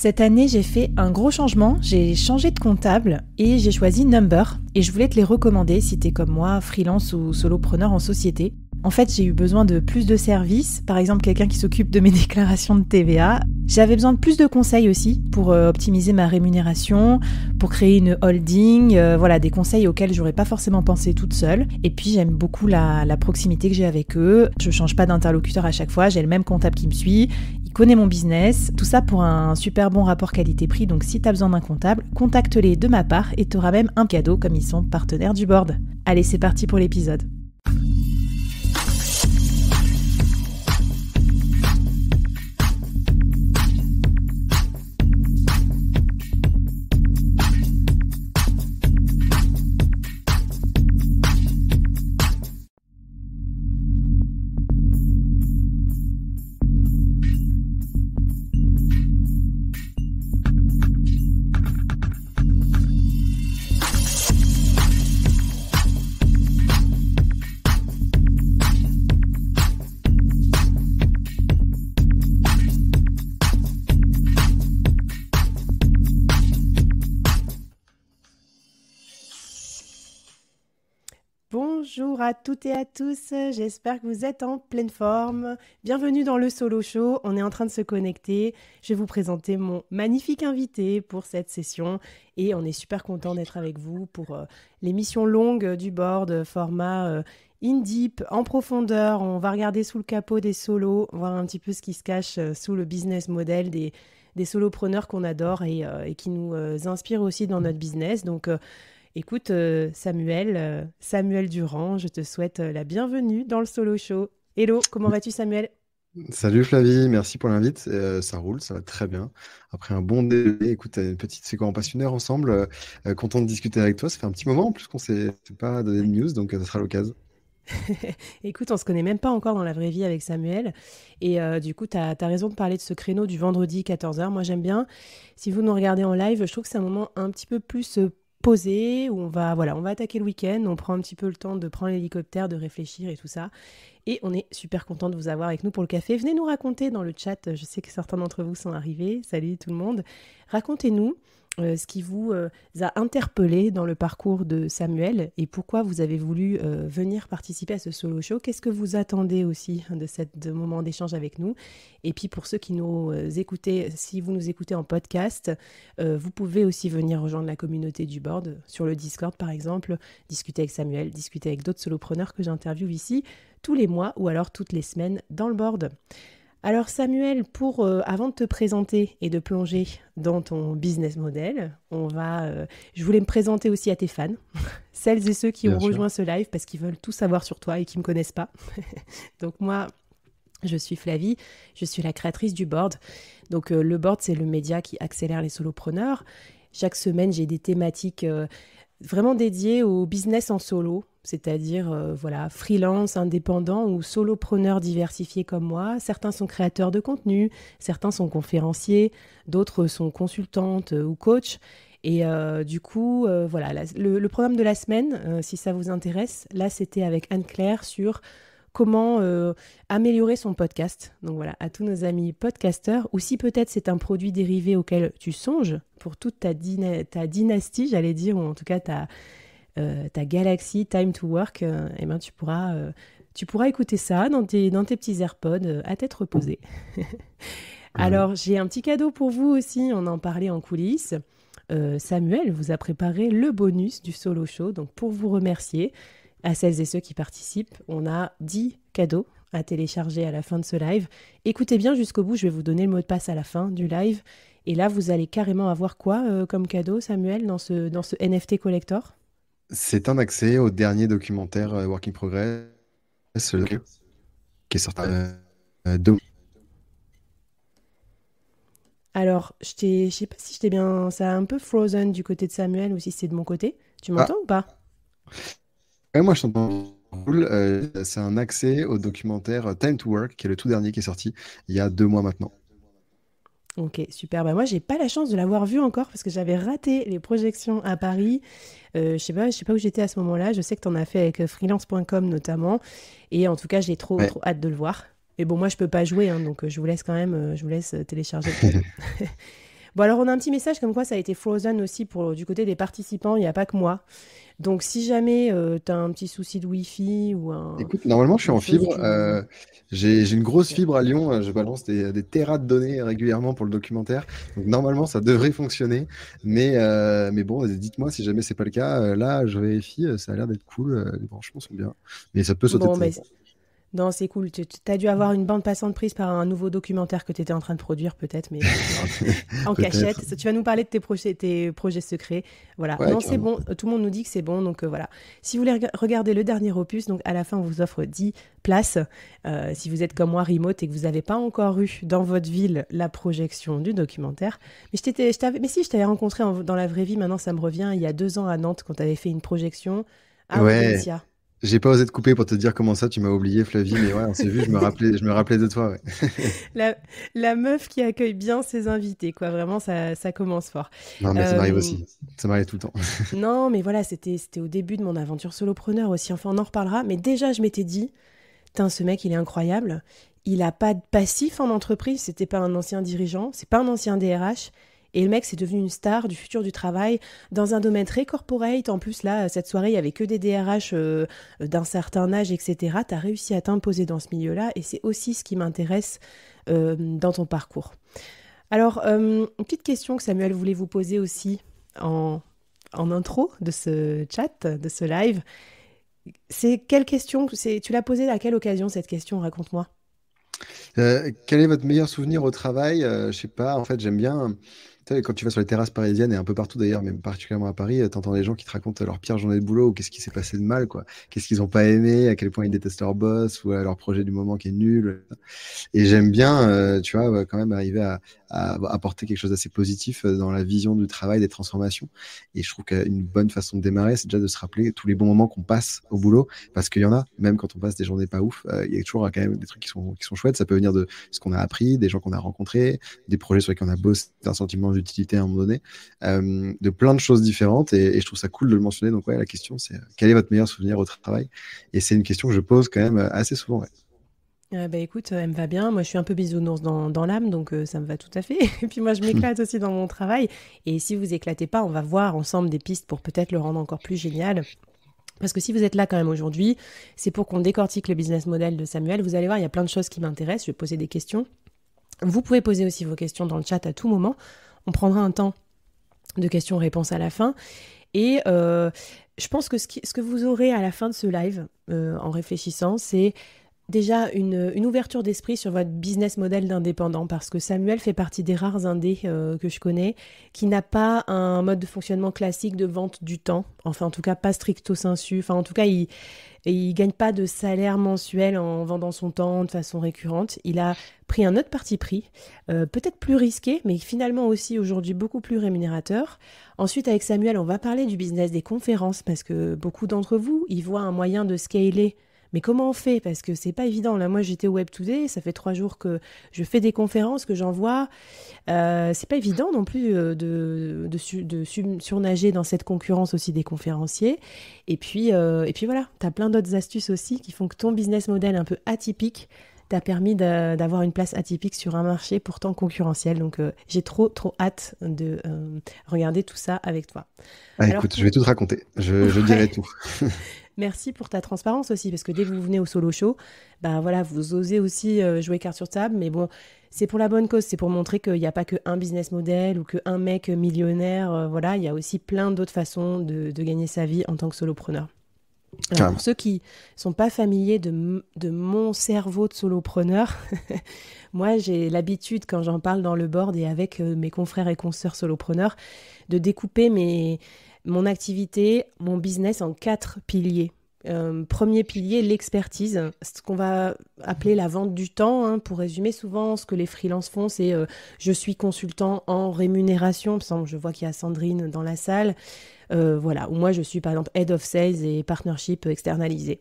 Cette année, j'ai fait un gros changement, j'ai changé de comptable et j'ai choisi Number et je voulais te les recommander si t'es comme moi, freelance ou solopreneur en société. En fait, j'ai eu besoin de plus de services, par exemple quelqu'un qui s'occupe de mes déclarations de TVA. J'avais besoin de plus de conseils aussi pour euh, optimiser ma rémunération, pour créer une holding, euh, voilà, des conseils auxquels j'aurais pas forcément pensé toute seule. Et puis j'aime beaucoup la, la proximité que j'ai avec eux. Je change pas d'interlocuteur à chaque fois, j'ai le même comptable qui me suit, il connaît mon business, tout ça pour un super bon rapport qualité-prix. Donc si t'as besoin d'un comptable, contacte-les de ma part et t'auras même un cadeau comme ils sont partenaires du board. Allez, c'est parti pour l'épisode. à toutes et à tous, j'espère que vous êtes en pleine forme. Bienvenue dans le Solo Show, on est en train de se connecter. Je vais vous présenter mon magnifique invité pour cette session et on est super content d'être avec vous pour euh, l'émission longue du board, format euh, in deep, en profondeur. On va regarder sous le capot des solos, voir un petit peu ce qui se cache euh, sous le business model des, des solopreneurs qu'on adore et, qui nous inspire aussi dans notre business. Donc, Écoute, euh, Samuel, euh, Samuel Durand, je te souhaite euh, la bienvenue dans le Solo Show. Hello, comment vas-tu, Samuel Salut Flavie, merci pour l'invite. ça roule, ça va très bien. Après un bon délai, écoute, une petite séquence passionnaire ensemble. content de discuter avec toi. Ça fait un petit moment en plus qu'on ne s'est pas donné de news, donc ça sera l'occasion. écoute, on se connaît même pas encore dans la vraie vie avec Samuel. Et du coup, tu as, raison de parler de ce créneau du vendredi 14h. Moi, j'aime bien. Si vous nous regardez en live, je trouve que c'est un moment un petit peu plus poser, où on va, voilà, on va attaquer le week-end, on prend un petit peu le temps de prendre l'hélicoptère, de réfléchir et tout ça. Et on est super content de vous avoir avec nous pour le café. Venez nous raconter dans le chat, je sais que certains d'entre vous sont arrivés, salut tout le monde. Racontez-nous euh, ce qui vous euh, a interpellé dans le parcours de Samuel et pourquoi vous avez voulu euh, venir participer à ce solo show. Qu'est-ce que vous attendez aussi de ce moment d'échange avec nous Et puis pour ceux qui nous écoutent, si vous nous écoutez en podcast, vous pouvez aussi venir rejoindre la communauté du board sur le Discord par exemple, discuter avec Samuel, discuter avec d'autres solopreneurs que j'interviewe ici tous les mois ou alors toutes les semaines dans le board. Alors Samuel, pour euh, avant de te présenter et de plonger dans ton business model, on va. Euh, je voulais me présenter aussi à tes fans, celles et ceux qui ont rejoint ce live parce qu'ils veulent tout savoir sur toi et qui me connaissent pas. Donc moi, je suis Flavie, je suis la créatrice du board. Donc euh, le board, c'est le média qui accélère les solopreneurs. Chaque semaine, j'ai des thématiques vraiment dédiées au business en solo, c'est-à-dire euh, voilà, freelance, indépendant ou solopreneur diversifié comme moi. Certains sont créateurs de contenu, certains sont conférenciers, d'autres sont consultantes euh, ou coach Et euh, du coup, voilà, le, programme de la semaine, si ça vous intéresse, là c'était avec Anne-Claire sur comment améliorer son podcast. Donc voilà, à tous nos amis podcasteurs, ou si peut-être c'est un produit dérivé auquel tu songes pour toute ta, ta dynastie, j'allais dire, ou en tout cas ta, euh, ta galaxie Time to Work, et euh, eh ben, tu pourras euh, tu pourras écouter ça dans tes, dans tes petits AirPods à tête reposée. Alors, j'ai un petit cadeau pour vous aussi, on en parlait en coulisses. Samuel vous a préparé le bonus du solo show, donc pour vous remercier à celles et ceux qui participent, on a 10 cadeaux à télécharger à la fin de ce live. Écoutez bien jusqu'au bout, je vais vous donner le mot de passe à la fin du live. Et là, vous allez carrément avoir quoi comme cadeau, Samuel, dans ce, dans ce NFT Collector c'est un accès au dernier documentaire euh, Working Progress, euh, qui est sorti ah euh, deux. Alors, je ne sais pas si je bien. Ça a un peu frozen du côté de Samuel ou si c'est de mon côté. Tu ah. m'entends ou pas Moi, je t'entends. c'est un accès au documentaire Time to Work, qui est le tout dernier qui est sorti il y a deux mois maintenant. Ok, super. Moi, bah, moi, j'ai pas la chance de l'avoir vu encore parce que j'avais raté les projections à Paris. Euh, je sais sais pas où j'étais à ce moment-là. Je sais que tu en as fait avec euh, freelance.com notamment. Et en tout cas, j'ai trop, trop hâte de le voir. Mais bon, moi, je peux pas jouer, hein, donc euh, je vous laisse quand même, je vous laisse télécharger. Bon, alors on a un petit message comme quoi ça a été frozen aussi pour du côté des participants, il n'y a pas que moi. Donc si jamais euh, tu as un petit souci de Wi-Fi ou un... Écoute, normalement je suis en fibre. Euh, j'ai une grosse fibre à Lyon, euh, je balance des, terras de données régulièrement pour le documentaire. Donc normalement ça devrait fonctionner. Mais, mais bon, dites-moi si jamais c'est pas le cas. là, je vérifie, ça a l'air d'être cool, les branchements sont bien. Mais ça peut sauter. Non, c'est cool. Tu as dû avoir une bande passante prise par un nouveau documentaire que tu étais en train de produire, peut-être, mais en cachette. Tu vas nous parler de tes, projets, projets secrets. Voilà. non, c'est bon. Tout le monde nous dit que c'est bon. Donc euh, voilà. Si vous voulez regarder le dernier opus, donc à la fin, on vous offre 10 places. Euh, si vous êtes comme moi, remote, et que vous n'avez pas encore eu dans votre ville la projection du documentaire. Mais, je mais si, je t'avais rencontré dans la vraie vie. Maintenant, ça me revient. Il y a deux ans à Nantes, quand tu avais fait une projection à ouais. J'ai pas osé te couper pour te dire comment ça, tu m'as oublié, Flavie, mais ouais, on s'est vu, je me rappelais, je me rappelais de toi. la, meuf qui accueille bien ses invités, quoi. Vraiment, ça, commence fort. Non, mais ça m'arrive euh, aussi. Ça m'arrive tout le temps. non, mais voilà, c'était au début de mon aventure solopreneur aussi. Enfin, on en reparlera. Mais déjà, je m'étais dit, tiens, ce mec, il est incroyable. Il a pas de passif en entreprise. C'était pas un ancien dirigeant, c'est pas un ancien DRH. Et le mec, c'est devenu une star du futur du travail dans un domaine très corporate. En plus, là, cette soirée, il n'y avait que des DRH euh, d'un certain âge, etc. Tu as réussi à t'imposer dans ce milieu-là et c'est aussi ce qui m'intéresse euh, dans ton parcours. Alors, une euh, petite question que Samuel voulait vous poser aussi en, intro de ce chat, de ce live. C'est quelle question Tu l'as posée à quelle occasion cette question Raconte-moi. quel est votre meilleur souvenir au travail Je Je sais pas, en fait, j'aime bien quand tu vas sur les terrasses parisiennes et un peu partout d'ailleurs, même particulièrement à Paris, euh, entends les gens qui te racontent leur pire journée de boulot ou qu'est-ce qui s'est passé de mal, quoi. Qu'est-ce qu'ils n'ont pas aimé, à quel point ils détestent leur boss ou euh, leur projet du moment qui est nul. Et j'aime bien, euh, tu vois, quand même arriver à, à apporter quelque chose d'assez positif euh, dans la vision du travail, des transformations. Et je trouve qu'une bonne façon de démarrer, c'est déjà de se rappeler tous les bons moments qu'on passe au boulot, parce qu'il y en a, même quand on passe des journées pas ouf, euh, il y a toujours quand même des trucs qui sont, qui sont chouettes. Ça peut venir de ce qu'on a appris, des gens qu'on a rencontrés, des projets sur lesquels on a bossé, d'un sentiment d'utilité à un moment donné, euh, de plein de choses différentes. Et, et, je trouve ça cool de le mentionner. Donc, ouais, la question, c'est quel est votre meilleur souvenir au travail Et c'est une question que je pose quand même assez souvent. Ouais. Ah bah écoute, euh, elle me va bien. Moi, je suis un peu bisounours dans, l'âme, donc euh, ça me va tout à fait. Et puis moi, je m'éclate aussi dans mon travail. Et si vous éclatez pas, on va voir ensemble des pistes pour peut-être le rendre encore plus génial. Parce que si vous êtes là quand même aujourd'hui, c'est pour qu'on décortique le business model de Samuel. Vous allez voir, il y a plein de choses qui m'intéressent. Je vais poser des questions. Vous pouvez poser aussi vos questions dans le chat à tout moment. On prendra un temps de questions-réponses à la fin. Et euh, je pense que ce, que vous aurez à la fin de ce live, en réfléchissant, c'est déjà une, ouverture d'esprit sur votre business model d'indépendant parce que Samuel fait partie des rares indés euh, que je connais qui n'a pas un mode de fonctionnement classique de vente du temps, enfin en tout cas pas stricto sensu, enfin en tout cas il il gagne pas de salaire mensuel en vendant son temps de façon récurrente, il a pris un autre parti pris, euh, peut-être plus risqué mais finalement aussi aujourd'hui beaucoup plus rémunérateur. Ensuite avec Samuel, on va parler du business des conférences parce que beaucoup d'entre vous y voient un moyen de scaler mais comment on fait Parce que c'est pas évident. Là, moi, j'étais au Web Today, ça fait trois jours que je fais des conférences, que j'envoie. Euh, c'est pas évident non plus euh, de, de surnager dans cette concurrence aussi des conférenciers. Et puis, euh, et puis voilà, tu as plein d'autres astuces aussi qui font que ton business model un peu atypique t'a permis d'avoir une place atypique sur un marché pourtant concurrentiel. Donc, euh, j'ai trop, trop hâte de regarder tout ça avec toi. Ah, Alors, écoute, je vais tout te raconter. Je, dirai tout. Merci pour ta transparence aussi, parce que dès que vous venez au solo show, ben voilà, vous osez aussi euh, jouer carte sur table, mais bon, c'est pour la bonne cause, c'est pour montrer qu'il n'y a pas qu'un business model ou qu'un mec millionnaire, euh, voilà, il y a aussi plein d'autres façons de, gagner sa vie en tant que solopreneur. pour ceux qui sont pas familiers de, de mon cerveau de solopreneur, moi j'ai l'habitude quand j'en parle dans le board et avec euh, mes confrères et consoeurs solopreneurs de découper mes, mon activité, mon business en quatre piliers. Euh, premier pilier, l'expertise, ce qu'on va appeler la vente du temps. Hein, pour résumer, souvent, ce que les freelances font, c'est euh, je suis consultant en rémunération. Je vois qu'il y a Sandrine dans la salle. Euh, voilà, ou moi je suis par exemple head of sales et partnership externalisé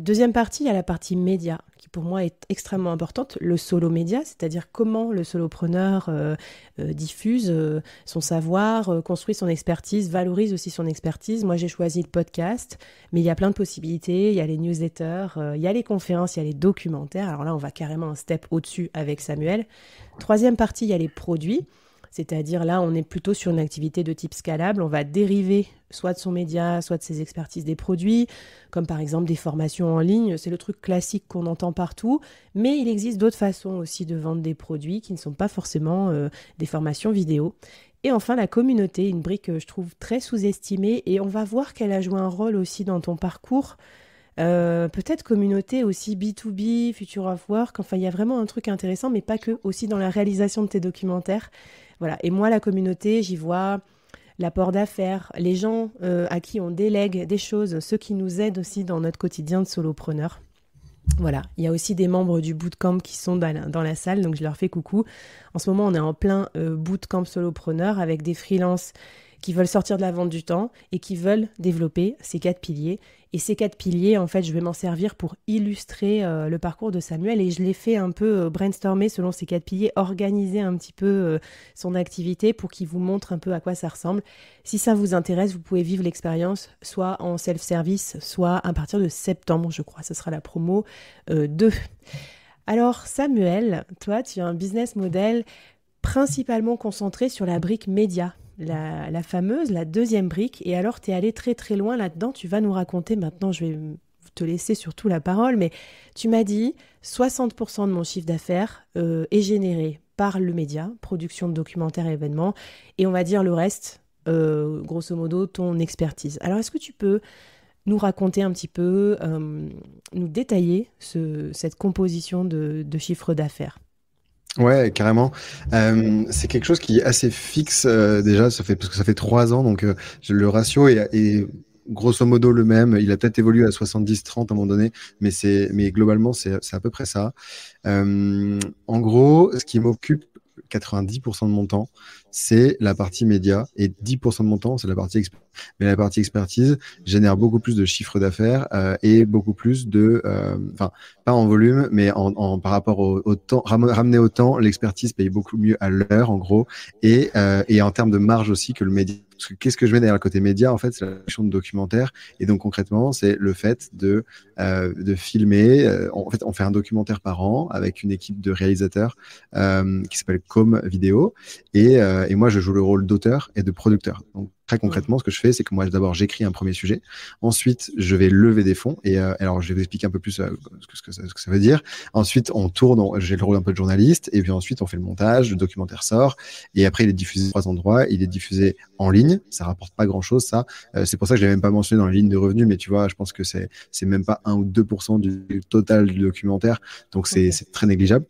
deuxième partie, il y a la partie média, qui pour moi est extrêmement importante, le solo média, c'est-à-dire comment le solopreneur euh, euh, diffuse euh, son savoir, construit son expertise, valorise aussi son expertise. Moi, j'ai choisi le podcast, mais il y a plein de possibilités. Il y a les newsletters, il y a les conférences, il y a les documentaires. Alors là, on va carrément un step au-dessus avec Samuel. Troisième partie, il y a les produits. C'est-à-dire là, on est plutôt sur une activité de type scalable. On va dériver soit de son média, soit de ses expertises des produits, comme par exemple des formations en ligne. C'est le truc classique qu'on entend partout. Mais il existe d'autres façons aussi de vendre des produits qui ne sont pas forcément euh, des formations vidéo. Et enfin, la communauté, une brique que je trouve très sous-estimée. Et on va voir qu'elle a joué un rôle aussi dans ton parcours. Euh, peut-être communauté aussi B2B, Future of Work. Enfin, il y a vraiment un truc intéressant, mais pas que, aussi dans la réalisation de tes documentaires. Voilà. Et moi, la communauté, j'y vois l'apport d'affaires, les gens euh, à qui on délègue des choses, ceux qui nous aident aussi dans notre quotidien de solopreneur. Voilà, il y a aussi des membres du bootcamp qui sont dans la, dans la salle, donc je leur fais coucou. En ce moment, on est en plein euh, bootcamp solopreneur avec des freelances qui veulent sortir de la vente du temps et qui veulent développer ces quatre piliers. Et ces quatre piliers, en fait, je vais m'en servir pour illustrer euh, le parcours de Samuel et je l'ai fait un peu euh, brainstormer selon ces quatre piliers, organiser un petit peu euh, son activité pour qu'il vous montre un peu à quoi ça ressemble. Si ça vous intéresse, vous pouvez vivre l'expérience soit en self-service, soit à partir de septembre, je crois, ce sera la promo 2. Alors Samuel, toi, tu as un business model principalement concentré sur la brique média la, fameuse, la deuxième brique. Et alors, tu es allé très très loin là-dedans. Tu vas nous raconter maintenant, je vais te laisser surtout la parole, mais tu m'as dit 60% de mon chiffre d'affaires euh, est généré par le média, production de documentaires et événements, et on va dire le reste, euh, grosso modo, ton expertise. Alors est-ce que tu peux nous raconter un petit peu, euh, nous détailler cette composition de, de chiffre d'affaires Ouais, carrément. Euh, c'est quelque chose qui est assez fixe euh, déjà, ça fait parce que ça fait trois ans, donc euh, le ratio est, grosso modo le même. Il a peut-être évolué à 70-30 à un moment donné, mais c'est mais globalement c'est à peu près ça. en gros, ce qui m'occupe 90% de mon temps, c'est la partie média et 10% de mon temps, c'est la partie expertise. mais la partie expertise génère beaucoup plus de chiffres d'affaires euh, et beaucoup plus de, euh, enfin, pas en volume, mais en, par rapport au, temps, ramener au temps, l'expertise paye beaucoup mieux à l'heure en gros et euh, en termes de marge aussi que le média qu'est-ce que je mets derrière le côté média En fait, c'est la de documentaire. Et donc, concrètement, c'est le fait de, euh, de filmer. Euh, en fait, on fait un documentaire par an avec une équipe de réalisateurs euh, qui s'appelle Com Vidéo. Et, et, moi, je joue le rôle d'auteur et de producteur. Donc, Très concrètement, ce que je fais, c'est que moi, d'abord, j'écris un premier sujet. Ensuite, je vais lever des fonds. Et euh, alors, je vais vous expliquer un peu plus euh, ce, que, ça, veut dire. Ensuite, on tourne, j'ai le rôle un peu de journaliste. Et puis ensuite, on fait le montage, le documentaire sort. Et après, il est diffusé dans trois endroits. Il est diffusé en ligne. Ça rapporte pas grand-chose, ça. Euh, c'est pour ça que je l'ai même pas mentionné dans les lignes de revenus. Mais tu vois, je pense que c'est même pas 1 ou 2% du total du documentaire. Donc, c'est très négligeable.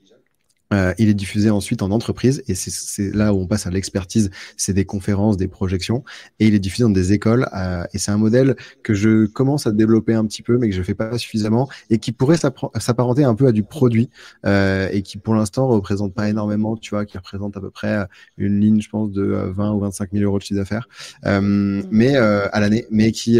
Euh, il est diffusé ensuite en entreprise, et c'est là où on passe à l'expertise, c'est des conférences, des projections, et il est diffusé dans des écoles, euh, et c'est un modèle que je commence à développer un petit peu, mais que je fais pas suffisamment, et qui pourrait s'apparenter un peu à du produit, euh, et qui pour l'instant représente pas énormément, tu vois, qui représente à peu près euh, une ligne, je pense, de 20 euh, ou 25 000 euros de chiffre d'affaires, euh, mais à l'année, mais qui,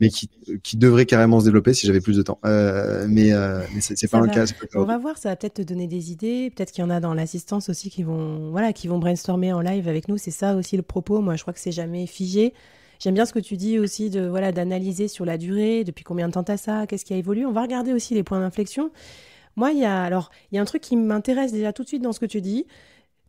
mais qui, qui devrait carrément se développer si j'avais plus de temps. mais mais c'est pas le cas. On va voir, ça va peut-être te donner des idées peut-être qu'il y en a dans l'assistance aussi qui vont, voilà, qui vont brainstormer en live avec nous. C'est ça aussi le propos. Moi, je crois que c'est jamais figé. J'aime bien ce que tu dis aussi de voilà d'analyser sur la durée, depuis combien de temps t'as ça, qu'est-ce qui a évolué. On va regarder aussi les points d'inflexion. Moi, il y a alors il y a un truc qui m'intéresse déjà tout de suite dans ce que tu dis.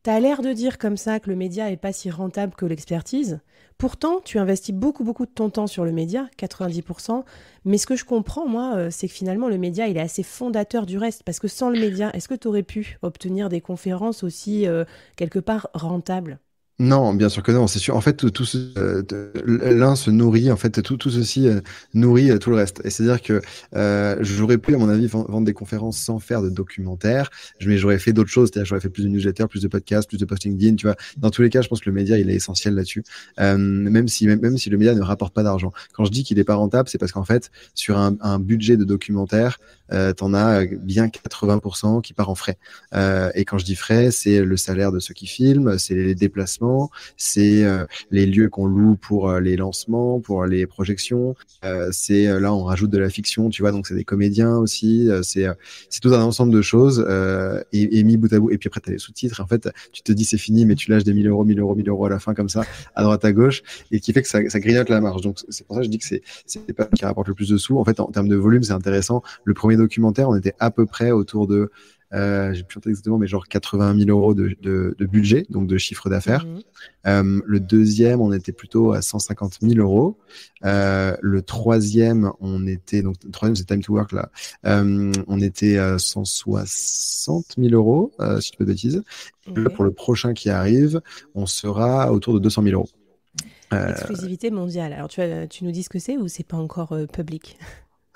tu as l'air de dire comme ça que le média est pas si rentable que l'expertise. Pourtant, tu investis beaucoup, beaucoup de ton temps sur le média, 90%. Mais ce que je comprends, moi, euh, c'est que finalement, le média, il est assez fondateur du reste. Parce que sans le média, est-ce que tu aurais pu obtenir des conférences aussi, euh, quelque part, rentables non, bien sûr que non, c'est sûr. En fait, tout, euh, l'un se nourrit, en fait, tout, tout ceci euh, nourrit euh, tout le reste. Et c'est-à-dire que j'aurais pu, à mon avis, vendre des conférences sans faire de documentaire, mais j'aurais fait d'autres choses. j'aurais fait plus de newsletters, plus de podcasts, plus de posting din, tu vois. Dans tous les cas, je pense que le média, il est essentiel là-dessus. même, si, même, si le média ne rapporte pas d'argent. Quand je dis qu'il n'est pas rentable, c'est parce qu'en fait, sur un, budget de documentaire, tu en as bien 80% qui part en frais. et quand je dis frais, c'est le salaire de ceux qui filment, c'est les déplacements, c'est euh, les lieux qu'on loue pour euh, les lancements, pour euh, les projections. c'est là on rajoute de la fiction, tu vois, donc c'est des comédiens aussi. c'est tout un ensemble de choses et, mis bout à bout. Et puis après as les sous-titres. En fait, tu te dis c'est fini, mais tu lâches des 1000 euros, 1000 euros, 1000 euros à la fin comme ça, à droite à gauche, et qui fait que ça, ça grignote la marge. Donc c'est pour ça que je dis que c'est c'est pas qui rapporte le plus de sous. En fait, en termes de volume, c'est intéressant. Le premier documentaire, on était à peu près autour de euh, j'ai plus exactement, mais genre 80 000 euros de, de, budget, donc de chiffre d'affaires. Mhm. Euh, le deuxième, on était plutôt à 150 000 euros. Euh, le troisième, on était, donc le troisième, c'est Time to Work là. Euh, on était à 160 000 euros, si je peux bêtise. Pour le prochain qui arrive, on sera autour de 200 000 euros. Exclusivité mondiale. Alors tu, tu nous dis ce que c'est ou c'est pas encore public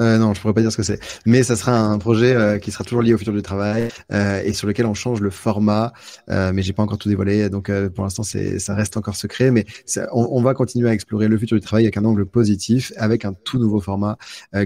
euh, non, je pourrais pas dire ce que c'est, mais ça sera un projet euh, qui sera toujours lié au futur du travail euh, et sur lequel on change le format, euh, mais j'ai pas encore tout dévoilé, donc euh, pour l'instant c'est ça reste encore secret, mais on, va continuer à explorer le futur du travail avec un angle positif, avec un tout nouveau format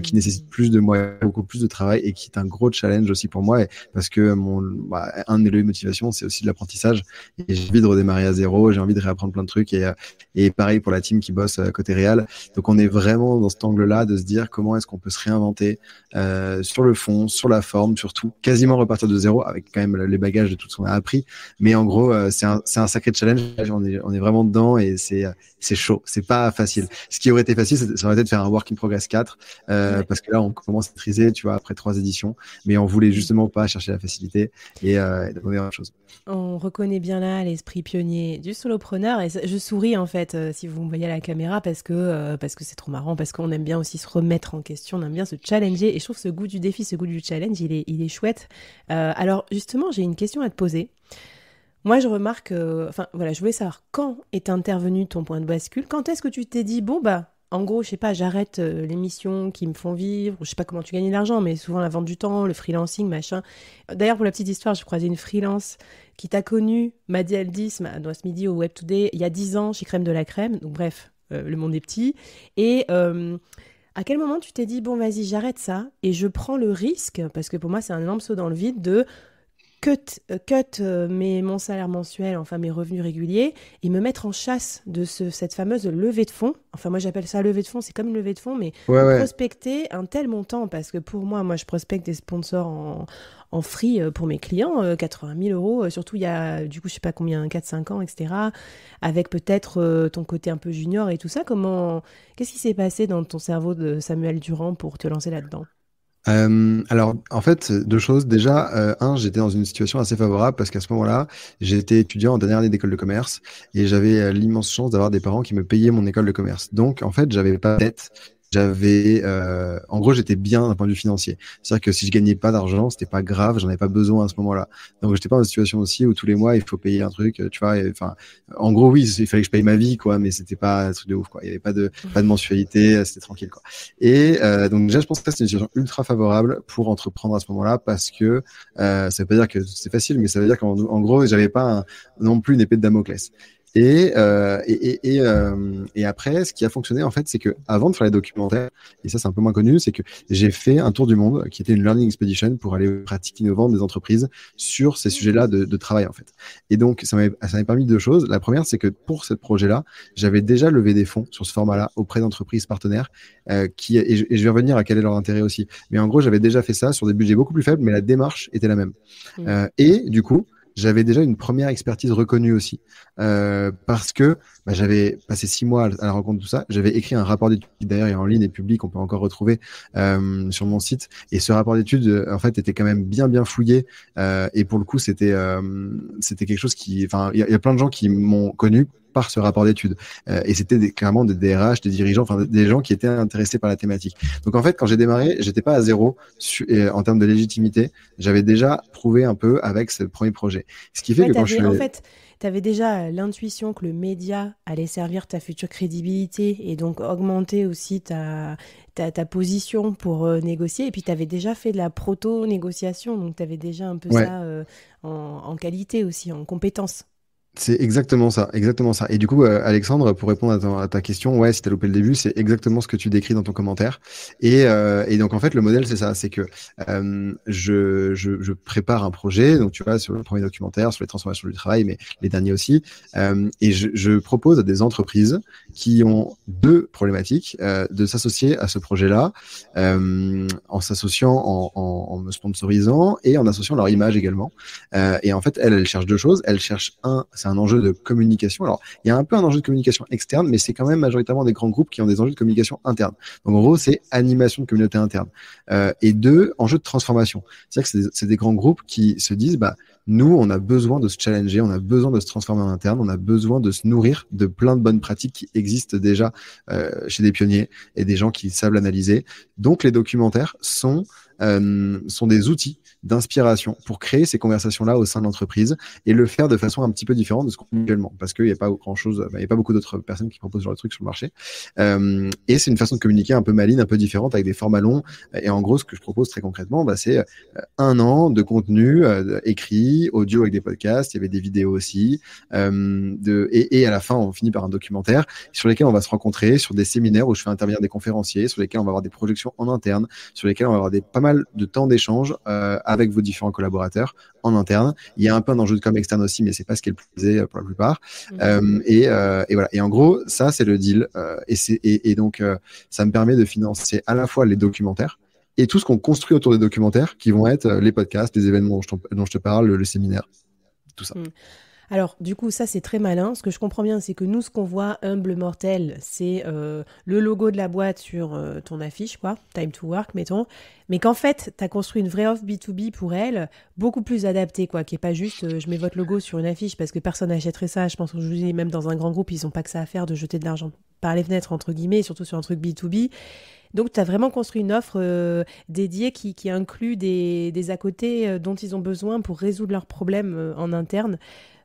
qui mmh. nécessite plus de moyens, beaucoup plus de travail et qui est un gros challenge aussi pour moi, parce que mon bah, un des leviers de motivation c'est aussi de l'apprentissage et j'ai envie de redémarrer à zéro, j'ai envie de réapprendre plein de trucs et et pareil pour la team qui bosse côté réel donc on est vraiment dans cet angle-là de se dire comment est-ce qu'on peut se réinventer euh, sur le fond, sur la forme, surtout, quasiment repartir de zéro avec quand même les bagages de tout ce qu'on a appris. Mais en gros, euh, c'est un, sacré challenge. On est, on est vraiment dedans et c'est euh, chaud. C'est pas facile. Ce qui aurait été facile, ça aurait été de faire un Work in Progress 4 parce que là, on commence à triser, tu vois, après trois éditions. Mais on voulait justement pas chercher la facilité et, euh, première chose. On reconnaît bien là l'esprit pionnier du solopreneur et je souris en fait si vous me voyez à la caméra parce que parce que c'est trop marrant parce qu'on aime bien aussi se remettre en question d'un bien se challenger et je trouve ce goût du défi, ce goût du challenge, il est, il est chouette. Euh, alors justement, j'ai une question à te poser. Moi, je remarque, euh, enfin voilà, je voulais savoir quand est intervenu ton point de bascule. Quand est-ce que tu t'es dit bon bah en gros, je sais pas, j'arrête euh, les missions qui me font vivre, je sais pas comment tu gagnes de l'argent, mais souvent la vente du temps, le freelancing, machin. D'ailleurs, pour la petite histoire, je croisais une freelance qui t'a connue, m'a dit Aldis, dans ce midi au Web Today, il y a 10 ans chez Crème de la Crème, donc bref, le monde est petit. Et à quel moment tu t'es dit, bon, vas-y, j'arrête ça et je prends le risque, parce que pour moi, c'est un lampe dans le vide de cut, euh, cut euh, mes, mon salaire mensuel, enfin mes revenus réguliers, et me mettre en chasse de ce, cette fameuse levée de fonds. Enfin, moi j'appelle ça levée de fonds, c'est comme une levée de fonds, mais prospecter un tel montant, parce que pour moi, moi je prospecte des sponsors en, en free euh, pour mes clients, 80 000 euros, surtout il y a du coup je sais pas combien, 4-5 ans, etc. Avec peut-être ton côté un peu junior et tout ça, comment, qu'est-ce qui s'est passé dans ton cerveau de Samuel Durand pour te lancer là-dedans euh, alors, en fait, deux choses. Déjà, euh, un, j'étais dans une situation assez favorable parce qu'à ce moment-là, j'étais étudiant en dernière année d'école de commerce et j'avais euh, l'immense chance d'avoir des parents qui me payaient mon école de commerce. Donc, en fait, j'avais pas de dette, j'avais, euh, en gros, j'étais bien d'un point de vue financier. C'est-à-dire que si je gagnais pas d'argent, c'était pas grave, j'en avais pas besoin à ce moment-là. Donc, j'étais pas dans une situation aussi où tous les mois il faut payer un truc, tu vois. Enfin, en gros, oui, il fallait que je paye ma vie, quoi, mais c'était pas un truc de ouf, quoi. Il y avait pas de pas de mensualité, c'était tranquille, quoi. Et euh, donc déjà, je pense que c'est une situation ultra favorable pour entreprendre à ce moment-là parce que euh, ça veut pas dire que c'est facile, mais ça veut dire qu'en en gros, j'avais pas non plus une épée de Damoclès. Et, euh, et, et, euh, et, après, ce qui a fonctionné, en fait, c'est que avant de faire les documentaires, et ça c'est un peu moins connu, c'est que j'ai fait un tour du monde qui était une learning expedition pour aller aux pratiques innovantes des entreprises sur ces sujets-là de, de, travail, en fait. Et donc, ça m'a permis deux choses. La première, c'est que pour ce projet-là, j'avais déjà levé des fonds sur ce format-là auprès d'entreprises partenaires, euh, qui, et je, vais revenir à quel est leur intérêt aussi. Mais en gros, j'avais déjà fait ça sur des budgets beaucoup plus faibles, mais la démarche était la même. Mmh. Euh, et du coup, j'avais déjà une première expertise reconnue aussi. Euh, parce que bah, j'avais passé six mois à la rencontre de tout ça. J'avais écrit un rapport d'étude, d'ailleurs, est en ligne et public, on peut encore retrouver euh, sur mon site. Et ce rapport d'étude, euh, en fait, était quand même bien, bien fouillé. et pour le coup, c'était c'était quelque chose qui. Enfin, il y, a plein de gens qui m'ont connu par ce rapport d'étude euh, et c'était clairement des DRH, des dirigeants, enfin des gens qui étaient intéressés par la thématique. Donc en fait, quand j'ai démarré, j'étais pas à zéro euh, en termes de légitimité. J'avais déjà prouvé un peu avec ce premier projet. Ce qui fait que quand je suis... En fait, tu avais déjà euh, l'intuition que le média allait servir ta future crédibilité et donc augmenter aussi ta, ta, position pour négocier. Et puis, tu avais déjà fait de la proto-négociation, donc tu avais déjà un peu ça en, qualité aussi, en compétence. C'est exactement ça, exactement ça. Et du coup, euh, Alexandre, pour répondre à ta, question, ouais, si t'as loupé le début, c'est exactement ce que tu décris dans ton commentaire. Et, euh, donc en fait, le modèle, c'est ça, c'est que euh, je, prépare un projet, donc tu vois, sur le premier documentaire, sur les transformations du travail, mais les derniers aussi, et je, propose à des entreprises qui ont deux problématiques de s'associer à ce projet-là, en s'associant, en, me sponsorisant et en associant leur image également. et en fait, elles, elles cherchent deux choses. Elles cherchent un c'est un enjeu de communication. Alors, il y a un peu un enjeu de communication externe, mais c'est quand même majoritairement des grands groupes qui ont des enjeux de communication interne. Donc, en gros, c'est animation de communauté interne. Euh, et deux, enjeu de transformation. C'est-à-dire que c'est des grands groupes qui se disent, bah, nous, on a besoin de se challenger, on a besoin de se transformer en interne, on a besoin de se nourrir de plein de bonnes pratiques qui existent déjà euh, chez des pionniers et des gens qui savent l'analyser. Donc, les documentaires sont euh, sont des outils d'inspiration pour créer ces conversations-là au sein de l'entreprise et le faire de façon un petit peu différente de ce qu'on fait actuellement parce qu'il n'y a pas grand-chose, il n'y a pas beaucoup d'autres personnes qui proposent ce genre de trucs sur le marché. Euh, et c'est une façon de communiquer un peu maligne, un peu différente avec des formats longs. Et en gros, ce que je propose très concrètement, bah, c'est euh, un an de contenu écrit, audio avec des podcasts, il y avait des vidéos aussi. de, et, à la fin, on finit par un documentaire sur lesquels on va se rencontrer, sur des séminaires où je fais intervenir des conférenciers, sur lesquels on va avoir des projections en interne, sur lesquels on va avoir des, pas mal de temps d'échange euh, avec vos différents collaborateurs en interne. Il y a un peu un enjeu de com externe aussi, mais c'est pas ce qui est le plus aisé euh, pour la plupart. Mm. Euh, et, voilà. Et en gros, ça, c'est le deal. Et, et, donc, ça me permet de financer à la fois les documentaires, et tout ce qu'on construit autour des documentaires qui vont être les podcasts, les événements dont je, te parle, le, séminaire, tout ça. Mm. Alors, du coup, ça, c'est très malin. Ce que je comprends bien, c'est que nous, ce qu'on voit, humble mortel, c'est euh, le logo de la boîte sur euh, ton affiche, quoi, Time to Work, mettons. Mais qu'en fait, tu as construit une vraie offre B2B pour elle, beaucoup plus adaptée, quoi, qui est pas juste euh, je mets votre logo sur une affiche parce que personne n'achèterait ça. Je pense que je vous dis, même dans un grand groupe, ils n'ont pas que ça à faire de jeter de l'argent par les fenêtres, entre guillemets, surtout sur un truc B2B. Donc, tu as vraiment construit une offre dédiée qui, inclut des, des à côté dont ils ont besoin pour résoudre leurs problèmes en interne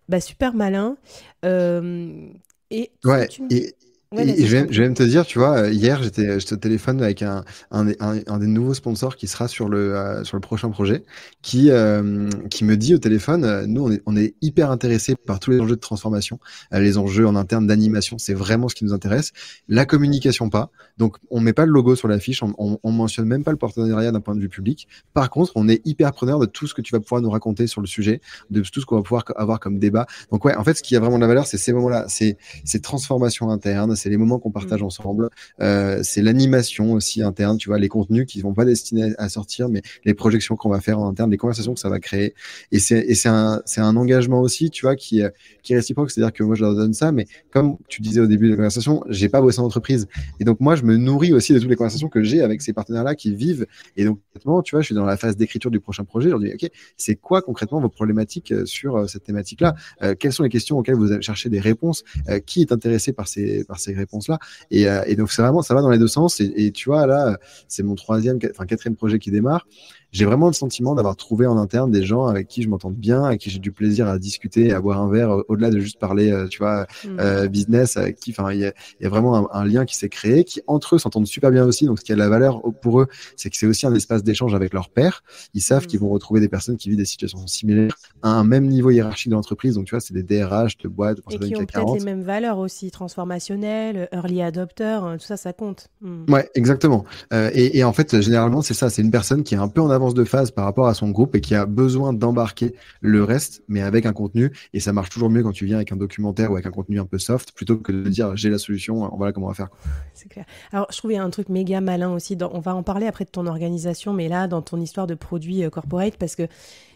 bah, super malin. Euh, et, ouais, tu me... et, et, je, vais, je, vais, même te dire, tu vois, euh, hier, j'étais, je au téléphone avec un, un, un, un, des nouveaux sponsors qui sera sur le, euh, sur le prochain projet, qui, euh, qui me dit au téléphone, nous, on est, on est hyper intéressés par tous les enjeux de transformation, les enjeux en interne d'animation, c'est vraiment ce qui nous intéresse. La communication, pas. Donc, on met pas le logo sur l'affiche, on, on, on mentionne même pas le partenariat d'un point de vue public. Par contre, on est hyper preneur de tout ce que tu vas pouvoir nous raconter sur le sujet, de tout ce qu'on va pouvoir avoir comme débat. Donc, ouais, en fait, ce qui a vraiment de la valeur, c'est ces moments-là, c'est ces transformations internes, c'est les moments qu'on partage mm. ensemble, euh, c'est l'animation aussi interne, tu vois, les contenus qui ne vont pas destinés à sortir, mais les projections qu'on va faire en interne, les conversations que ça va créer. Et c'est un, engagement aussi, tu vois, euh, qui, est réciproque, c'est-à-dire que moi je leur donne ça, mais comme tu disais au début de la conversation, j'ai pas bossé en entreprise. Et donc moi je me nourris aussi de toutes les conversations que j'ai avec ces partenaires-là qui vivent. Et donc, tu vois, je suis dans la phase d'écriture du prochain projet. Je dis, OK, c'est quoi concrètement vos problématiques euh, sur cette thématique-là Quelles sont les questions auxquelles vous chercher des réponses Qui est intéressé par ces, par ces réponses-là. Euh, et, donc, c'est vraiment, ça va dans les deux sens. Et, et tu vois, là, c'est mon troisième, enfin quatrième projet qui démarre j'ai vraiment le sentiment d'avoir trouvé en interne des gens avec qui je m'entends bien, avec qui j'ai du plaisir à discuter, à boire un verre, euh, au-delà de juste parler, euh, tu vois, mmh. euh, business, avec qui, enfin, il y, a vraiment un, lien qui s'est créé, qui entre eux s'entendent super bien aussi. Donc, ce qui a de la valeur pour eux, c'est que c'est aussi un espace d'échange avec leur père. Ils savent mmh. qu'ils vont retrouver des personnes qui vivent des situations similaires à un même niveau hiérarchique de l'entreprise. Donc, tu vois, c'est des DRH de boîtes, et qui ont peut-être les mêmes valeurs aussi, transformationnelles, early adopter, hein, tout ça, ça compte. Mmh. Ouais, exactement. et, et, en fait, généralement, c'est ça, c'est une personne qui est un peu en avant de phase par rapport à son groupe et qui a besoin d'embarquer le reste, mais avec un contenu. Et ça marche toujours mieux quand tu viens avec un documentaire ou avec un contenu un peu soft, plutôt que de dire j'ai la solution, voilà comment on va faire. C'est clair. Alors, je trouvais un truc méga malin aussi. Dans... on va en parler après de ton organisation, mais là, dans ton histoire de produits euh, corporate, parce que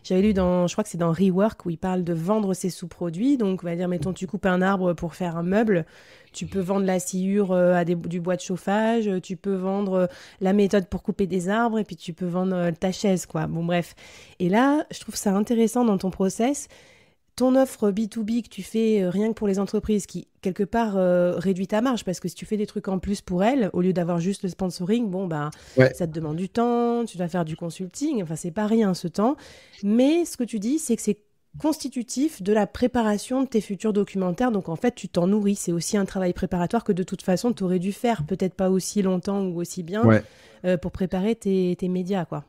j'avais lu dans, je crois que c'est dans Rework, où il parle de vendre ses sous-produits. Donc, on va dire, mettons, tu coupes un arbre pour faire un meuble. Tu peux vendre la sciure euh, à du bois de chauffage, euh, tu peux vendre euh, la méthode pour couper des arbres, et puis tu peux vendre ta chaise, quoi. Bon, bref. Et là, je trouve ça intéressant dans ton process ton offre B2B que tu fais rien que pour les entreprises qui, quelque part, réduit ta marge parce que si tu fais des trucs en plus pour elles, au lieu d'avoir juste le sponsoring, bon, bah, ça te demande du temps, tu dois faire du consulting, enfin, c'est pas rien ce temps. Mais ce que tu dis, c'est que c'est constitutif de la préparation de tes futurs documentaires. Donc en fait, tu t'en nourris. C'est aussi un travail préparatoire que de toute façon, tu aurais dû faire, peut-être pas aussi longtemps ou aussi bien, euh, pour préparer tes, tes médias. quoi.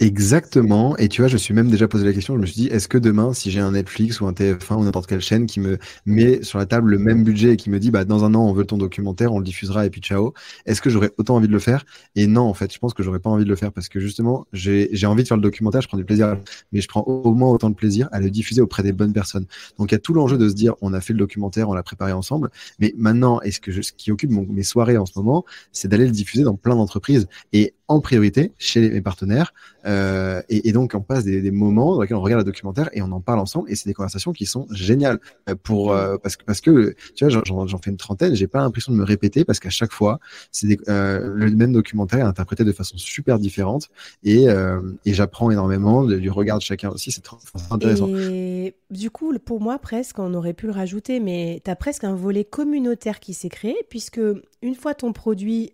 Exactement. Et tu vois, je suis même déjà posé la question. Je me suis dit, est-ce que demain, si j'ai un Netflix ou un TF1 ou n'importe quelle chaîne qui me met sur la table le même budget et qui me dit, bah, dans un an, on veut ton documentaire, on le diffusera et puis ciao, est-ce que j'aurais autant envie de le faire Et non, en fait, je pense que j'aurais pas envie de le faire parce que justement, j'ai envie de faire le documentaire, je prends du plaisir, mais je prends au moins autant de plaisir à le diffuser auprès des bonnes personnes. Donc, il y a tout l'enjeu de se dire, on a fait le documentaire, on l'a préparé ensemble, mais maintenant, est-ce que ce qui occupe mes soirées en ce moment, c'est d'aller le diffuser dans plein d'entreprises et en priorité chez mes partenaires. Euh, et, donc, on passe des, moments dans lesquels on regarde le documentaire et on en parle ensemble. Et c'est des conversations qui sont géniales euh, pour euh, parce que parce que tu vois, j'en fais une trentaine, j'ai pas l'impression de me répéter parce qu'à chaque fois, c'est le même documentaire interprété de façon super différente et, et j'apprends énormément du regard de chacun aussi. C'est intéressant. Et du coup, pour moi, presque, on aurait pu le rajouter, mais tu as presque un volet communautaire qui s'est créé puisque une fois ton produit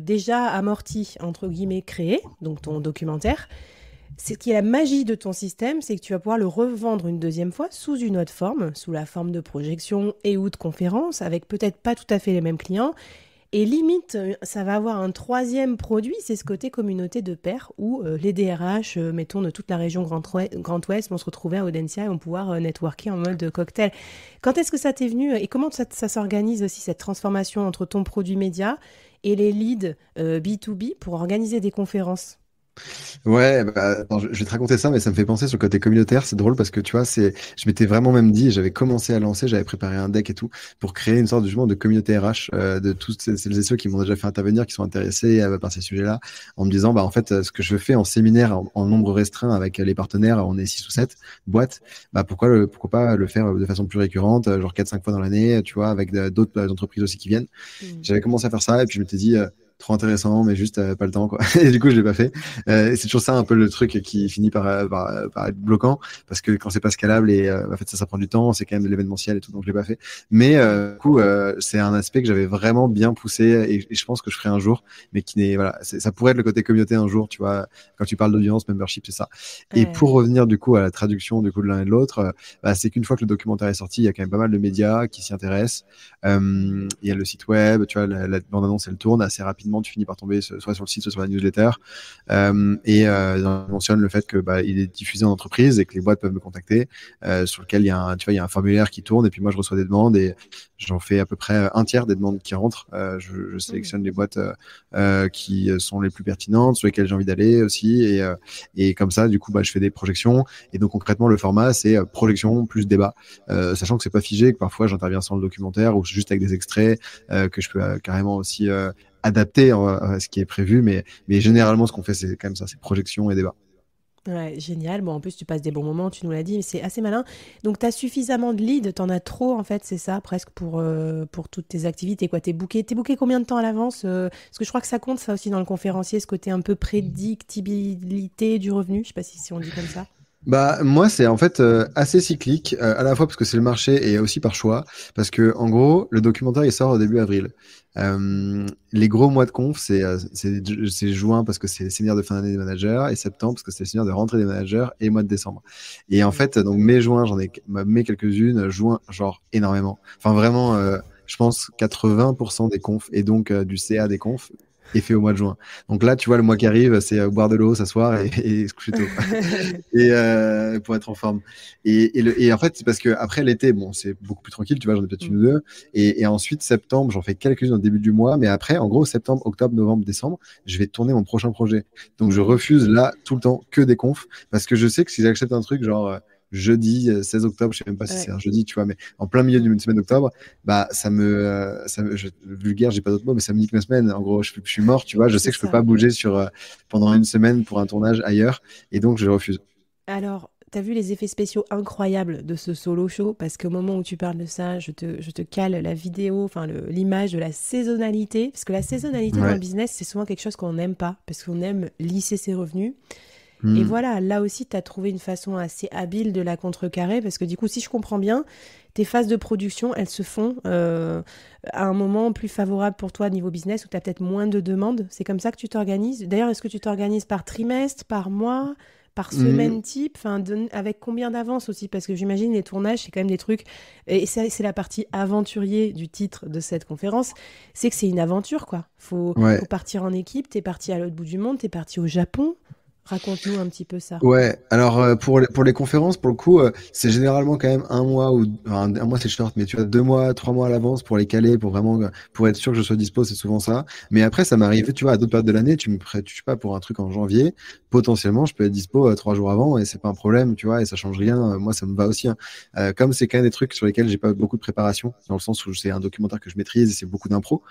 déjà amorti entre guillemets créé, donc ton documentaire, c'est qui est la magie de ton système, c'est que tu vas pouvoir le revendre une deuxième fois sous une autre forme, sous la forme de projection et ou de conférence, avec peut-être pas tout à fait les mêmes clients. Et limite, euh, ça va avoir un troisième produit, c'est ce côté communauté de pairs où euh, les DRH, euh, mettons, de toute la région Grand, Ouest vont se retrouver à Audencia et vont pouvoir networker en mode cocktail. Quand est-ce que ça t'est venu et comment ça s'organise aussi cette transformation entre ton produit média et les leads B2B euh, pour organiser des conférences Ouais, bah, je, vais te raconter ça, mais ça me fait penser sur le côté communautaire. C'est drôle parce que tu vois, c'est, je m'étais vraiment même dit, j'avais commencé à lancer, j'avais préparé un deck et tout pour créer une sorte justement de communauté RH euh, de tous celles et ceux qui m'ont déjà fait intervenir, qui sont intéressés par ces sujets-là, en me disant, bah en fait, euh, ce que je fais en séminaire en, nombre restreint avec euh, les partenaires, on est 6 ou 7 boîtes, bah pourquoi le, pourquoi pas le faire de façon plus récurrente, genre 4-5 fois dans l'année, tu vois, avec d'autres entreprises aussi qui viennent. Mmh. J'avais commencé à faire ça et puis je m'étais dit, trop intéressant, mais juste euh, pas le temps, quoi. Et du coup, je l'ai pas fait. Euh, c'est toujours ça un peu le truc qui finit par, euh, euh, par, être bloquant, parce que quand c'est pas scalable et en fait ça, ça prend du temps, c'est quand même de l'événementiel et tout, donc je l'ai pas fait. Mais du coup, c'est un aspect que j'avais vraiment bien poussé et, je pense que je ferai un jour, mais qui n'est voilà, ça pourrait être le côté communauté un jour, tu vois. Quand tu parles d'audience, membership, c'est ça. Et pour revenir du coup à la traduction du coup de l'un et de l'autre, bah, c'est qu'une fois que le documentaire est sorti, il y a quand même pas mal de médias qui s'y intéressent. Il y a le site web, tu vois, la, la bande annonce elle tourne assez rapidement tu finis par tomber soit sur le site, soit sur la newsletter. Euh, et euh, mentionne le fait que bah, il est diffusé en entreprise et que les boîtes peuvent me contacter, euh, sur lequel il y a un, tu vois, il y a un formulaire qui tourne et puis moi je reçois des demandes et j'en fais à peu près un tiers des demandes qui rentrent. Je, mmh. sélectionne les boîtes qui sont les plus pertinentes, sur lesquelles j'ai envie d'aller aussi et, et comme ça, du coup, bah, je fais des projections. Et donc concrètement, le format c'est projection plus débat, sachant que c'est pas figé, que parfois j'interviens sans le documentaire ou juste avec des extraits, que je peux carrément aussi adapté hein, à ce qui est prévu, mais, généralement, ce qu'on fait, c'est quand même ça, c'est projection et débat. Ouais, génial. Bon, en plus, tu passes des bons moments, tu nous l'as dit, mais c'est assez malin. Donc, tu as suffisamment de leads, tu en as trop, en fait, c'est ça, presque pour, euh, pour toutes tes activités. Tu es booké, t'es booké combien de temps à l'avance euh, Parce que je crois que ça compte, ça aussi, dans le conférencier, ce côté un peu prédictibilité du revenu. Je sais pas si, si on dit comme ça. Bah moi c'est en fait euh, assez cyclique euh, à la fois parce que c'est le marché et aussi par choix parce que en gros le documentaire il sort au début avril. Euh, les gros mois de conf c'est c'est juin parce que c'est le séminaire de fin d'année des managers et septembre parce que c'est le séminaire de rentrée des managers et mois de décembre. Et en fait donc mai juin j'en ai bah, mai quelques-unes juin genre énormément. Enfin vraiment je pense 80% des confs et donc du CA des confs et fait au mois de juin. Donc là, tu vois, le mois qui arrive, c'est euh, boire de l'eau, s'asseoir et, se coucher tôt et, euh, pour être en forme. Et, et, le, et en fait, c'est parce que après l'été, bon, c'est beaucoup plus tranquille, tu vois, j'en ai peut-être une mm. ou deux. Et, ensuite, septembre, j'en fais quelques-unes au début du mois, mais après, en gros, septembre, octobre, novembre, décembre, je vais tourner mon prochain projet. Donc je mm. refuse là tout le temps que des confs parce que je sais que si j'accepte un truc, genre euh, jeudi 16 euh, octobre, je sais même pas si c'est un jeudi, tu vois, mais en plein milieu d'une semaine d'octobre, bah ça me, euh, ça je, vulgaire, j'ai pas d'autre mot, mais ça me nique ma semaine. En gros, je, suis mort, tu vois, je sais que je peux pas bouger sur euh, pendant une semaine pour un tournage ailleurs, et donc je refuse. Alors, T'as vu les effets spéciaux incroyables de ce solo show Parce qu'au moment où tu parles de ça, je te, cale la vidéo, enfin l'image de la saisonnalité. Parce que la saisonnalité dans le business, c'est souvent quelque chose qu'on n'aime pas. Parce qu'on aime lisser ses revenus. Et hmm. voilà, là aussi, tu as trouvé une façon assez habile de la contrecarrer, parce que du coup, si je comprends bien, tes phases de production, elles se font euh, à un moment plus favorable pour toi niveau business, où tu as peut-être moins de demandes. C'est comme ça que tu t'organises. D'ailleurs, est-ce que tu t'organises par trimestre, par mois par hmm. semaine type, enfin, avec combien d'avance aussi, parce que j'imagine les tournages, c'est quand même des trucs, et c'est la partie aventurier du titre de cette conférence, c'est que c'est une aventure, quoi. faut partir en équipe, t'es parti à l'autre bout du monde, t'es parti au Japon. Raconte-nous un petit peu ça. Ouais, alors euh, pour, les, pour les conférences, pour le coup, euh, c'est généralement quand même un mois ou un mois c'est short, mais tu as deux mois, trois mois à l'avance pour les caler, pour vraiment euh, pour être sûr que je sois dispo, c'est souvent ça. Mais après, ça m'arrive, tu vois, à d'autres périodes de l'année, tu me prêtes, pas, pour un truc en janvier, potentiellement, je peux être dispo trois jours avant et c'est pas un problème, tu vois, et ça change rien. moi, ça me va aussi. Hein. comme c'est quand même des trucs sur lesquels j'ai pas beaucoup de préparation, dans le sens où c'est un documentaire que je maîtrise et c'est beaucoup d'impro,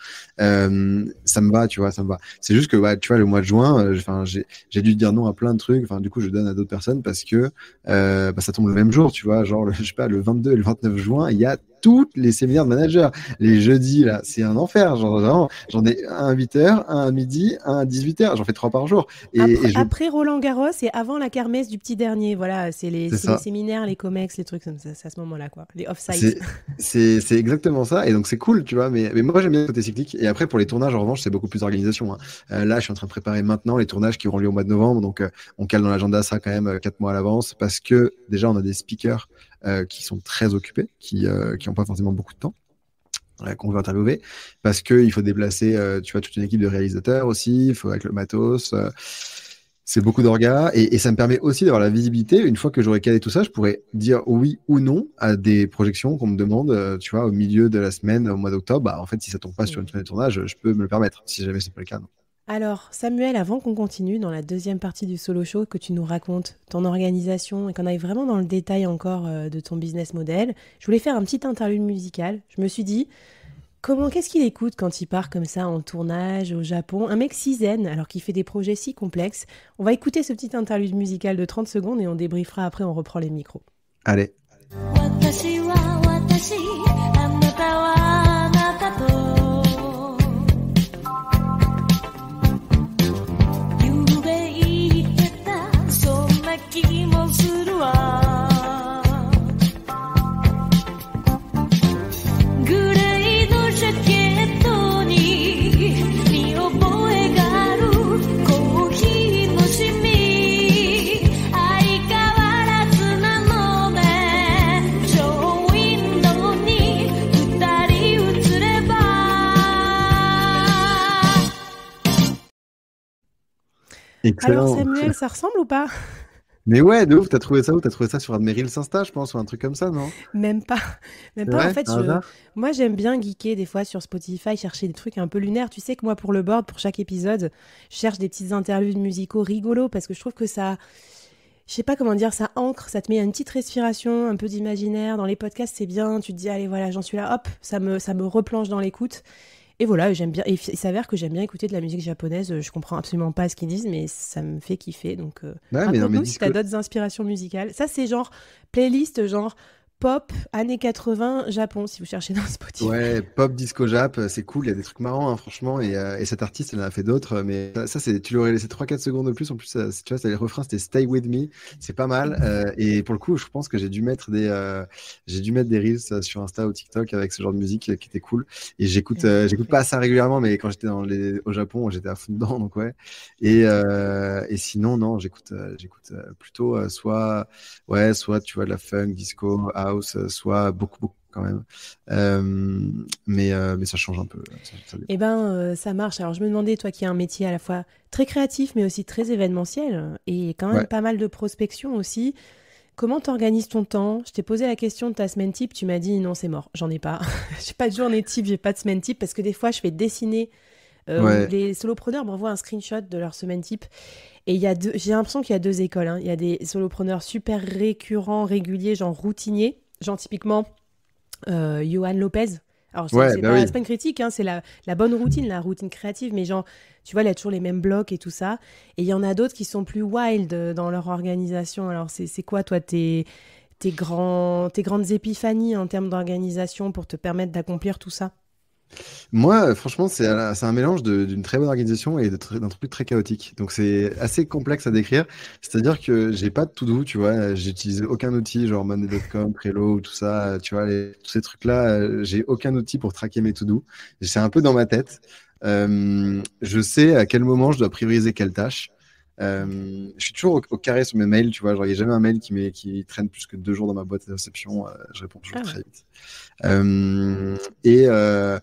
ça me va, tu vois, ça me va. C'est juste que, tu vois, le mois de juin, euh, enfin, j'ai dû dire non à plein de trucs. Enfin, du coup, je donne à d'autres personnes parce que euh, bah, ça tombe le même jour, tu vois. Genre, le, je sais pas, le 22 et le 29 juin, il y a tous les séminaires de managers. Les jeudis, là, c'est un enfer. j'en ai un à 8h, un à midi, un à 18h. J'en fais trois par jour. Et, après, Roland Garros et avant la kermesse du petit dernier. Voilà, c'est les, séminaires, les comex, les trucs, c'est à ce moment-là, quoi. Les off-site. C'est exactement ça. Et donc, c'est cool, tu vois. Mais, mais moi, j'aime bien le côté cyclique. Et après, pour les tournages, en revanche, c'est beaucoup plus d'organisation. Hein. Euh, là, je suis en train de préparer maintenant les tournages qui auront lieu au mois de novembre. Donc, euh, on cale dans l'agenda ça quand même euh, quatre mois à l'avance parce que déjà, on a des speakers euh, qui sont très occupés, qui n'ont euh, pas forcément beaucoup de temps euh, qu'on veut interviewer parce qu'il faut déplacer tu vois toute une équipe de réalisateurs aussi il faut avec le matos c'est beaucoup d'orgas et, et, ça me permet aussi d'avoir la visibilité. Une fois que j'aurai calé tout ça, je pourrais dire oui ou non à des projections qu'on me demande, tu vois, au milieu de la semaine, au mois d'octobre. Bah, en fait, si ça tombe pas sur une semaine de tournage, je peux me le permettre, si jamais c'est pas le cas. Alors, Samuel, avant qu'on continue dans la deuxième partie du solo show, que tu nous racontes ton organisation et qu'on aille vraiment dans le détail encore euh, de ton business model, je voulais faire un petit interlude musical. Je me suis dit, comment, qu'est-ce qu'il écoute quand il part comme ça en tournage au Japon Un mec si zen, alors qu'il fait des projets si complexes. On va écouter ce petit interlude musical de 30 secondes et on débriefera après, on reprend les micros. Allez. Allez. Alors Samuel, ça ressemble ou pas mais ouais, de ouf, t'as trouvé ça où T'as trouvé ça sur un de je pense, ou un truc comme ça, non Même pas. Même pas. en fait, moi, j'aime bien geeker des fois sur Spotify, chercher des trucs un peu lunaires. Tu sais que moi, pour le board, pour chaque épisode, je cherche des petites interviews musicaux rigolos parce que je trouve que ça. Je sais pas comment dire, ça ancre, ça te met une petite respiration, un peu d'imaginaire. Dans les podcasts, c'est bien. Tu te dis, allez, voilà, j'en suis là, hop, ça me, ça me replonge dans l'écoute. Et voilà, j'aime bien. il s'avère que j'aime bien écouter de la musique japonaise. Euh, je comprends absolument pas ce qu'ils disent, mais ça me fait kiffer. Donc, euh, ah, d'autres inspirations musicales. Ça, c'est genre playlist, genre pop années 80 Japon si vous cherchez dans Spotify. Ouais, pop disco Jap, euh, c'est cool, il y a des trucs marrants hein, franchement et, euh, et, cet artiste elle en a fait d'autres euh, mais ça, c'est tu l'aurais laissé 3 4 secondes de plus en plus ça, tu vois les refrains c'était Stay with me, c'est pas mal et pour le coup, je pense que j'ai dû mettre des j'ai dû mettre des reels sur Insta ou TikTok avec ce genre de musique qui était cool et j'écoute j'écoute pas ça régulièrement mais quand j'étais dans au Japon, j'étais à fond dedans donc ouais. Et, et sinon non, j'écoute j'écoute plutôt soit ouais, soit tu vois de la funk, disco, ça euh, soit beaucoup, beaucoup quand même. Euh, mais, euh, mais ça change un peu. eh ben, ça marche. Alors, je me demandais, toi qui as un métier à la fois très créatif, mais aussi très événementiel, et quand même pas mal de prospection aussi, comment t'organises ton temps Je t'ai posé la question de ta semaine type, tu m'as dit non, c'est mort, j'en ai pas. j'ai pas de journée type, j'ai pas de semaine type, parce que des fois, je fais dessiner. Les solopreneurs m'envoient un screenshot de leur semaine type. Et il y deux... j'ai l'impression qu'il y a deux écoles. Hein. Il y a des solopreneurs super récurrents, réguliers, genre routiniers genre typiquement euh, Johan Lopez. Alors, c'est bah pas, critique, hein, c'est la, bonne routine, la routine créative, mais genre, tu vois, il y a toujours les mêmes blocs et tout ça. Et il y en a d'autres qui sont plus wild euh, dans leur organisation. Alors, c'est quoi, toi, tes, tes, grands, tes grandes épiphanies en termes d'organisation pour te permettre d'accomplir tout ça moi, euh, franchement, c'est un mélange d'une très bonne organisation et d'un truc très chaotique. Donc, c'est assez complexe à décrire. C'est-à-dire que j'ai pas de tout doux, tu vois. J'utilise aucun outil, genre money.com, Trello, tout ça, tu vois, tous ces trucs-là. Euh, j'ai aucun outil pour traquer mes tout doux. C'est un peu dans ma tête. Euh, je sais à quel moment je dois prioriser quelle tâche. je suis toujours au, carré sur mes mails, tu vois. Genre, il n'y a jamais un mail qui, traîne plus que deux jours dans ma boîte de réception. je réponds toujours ah très vite. Euh, et, euh,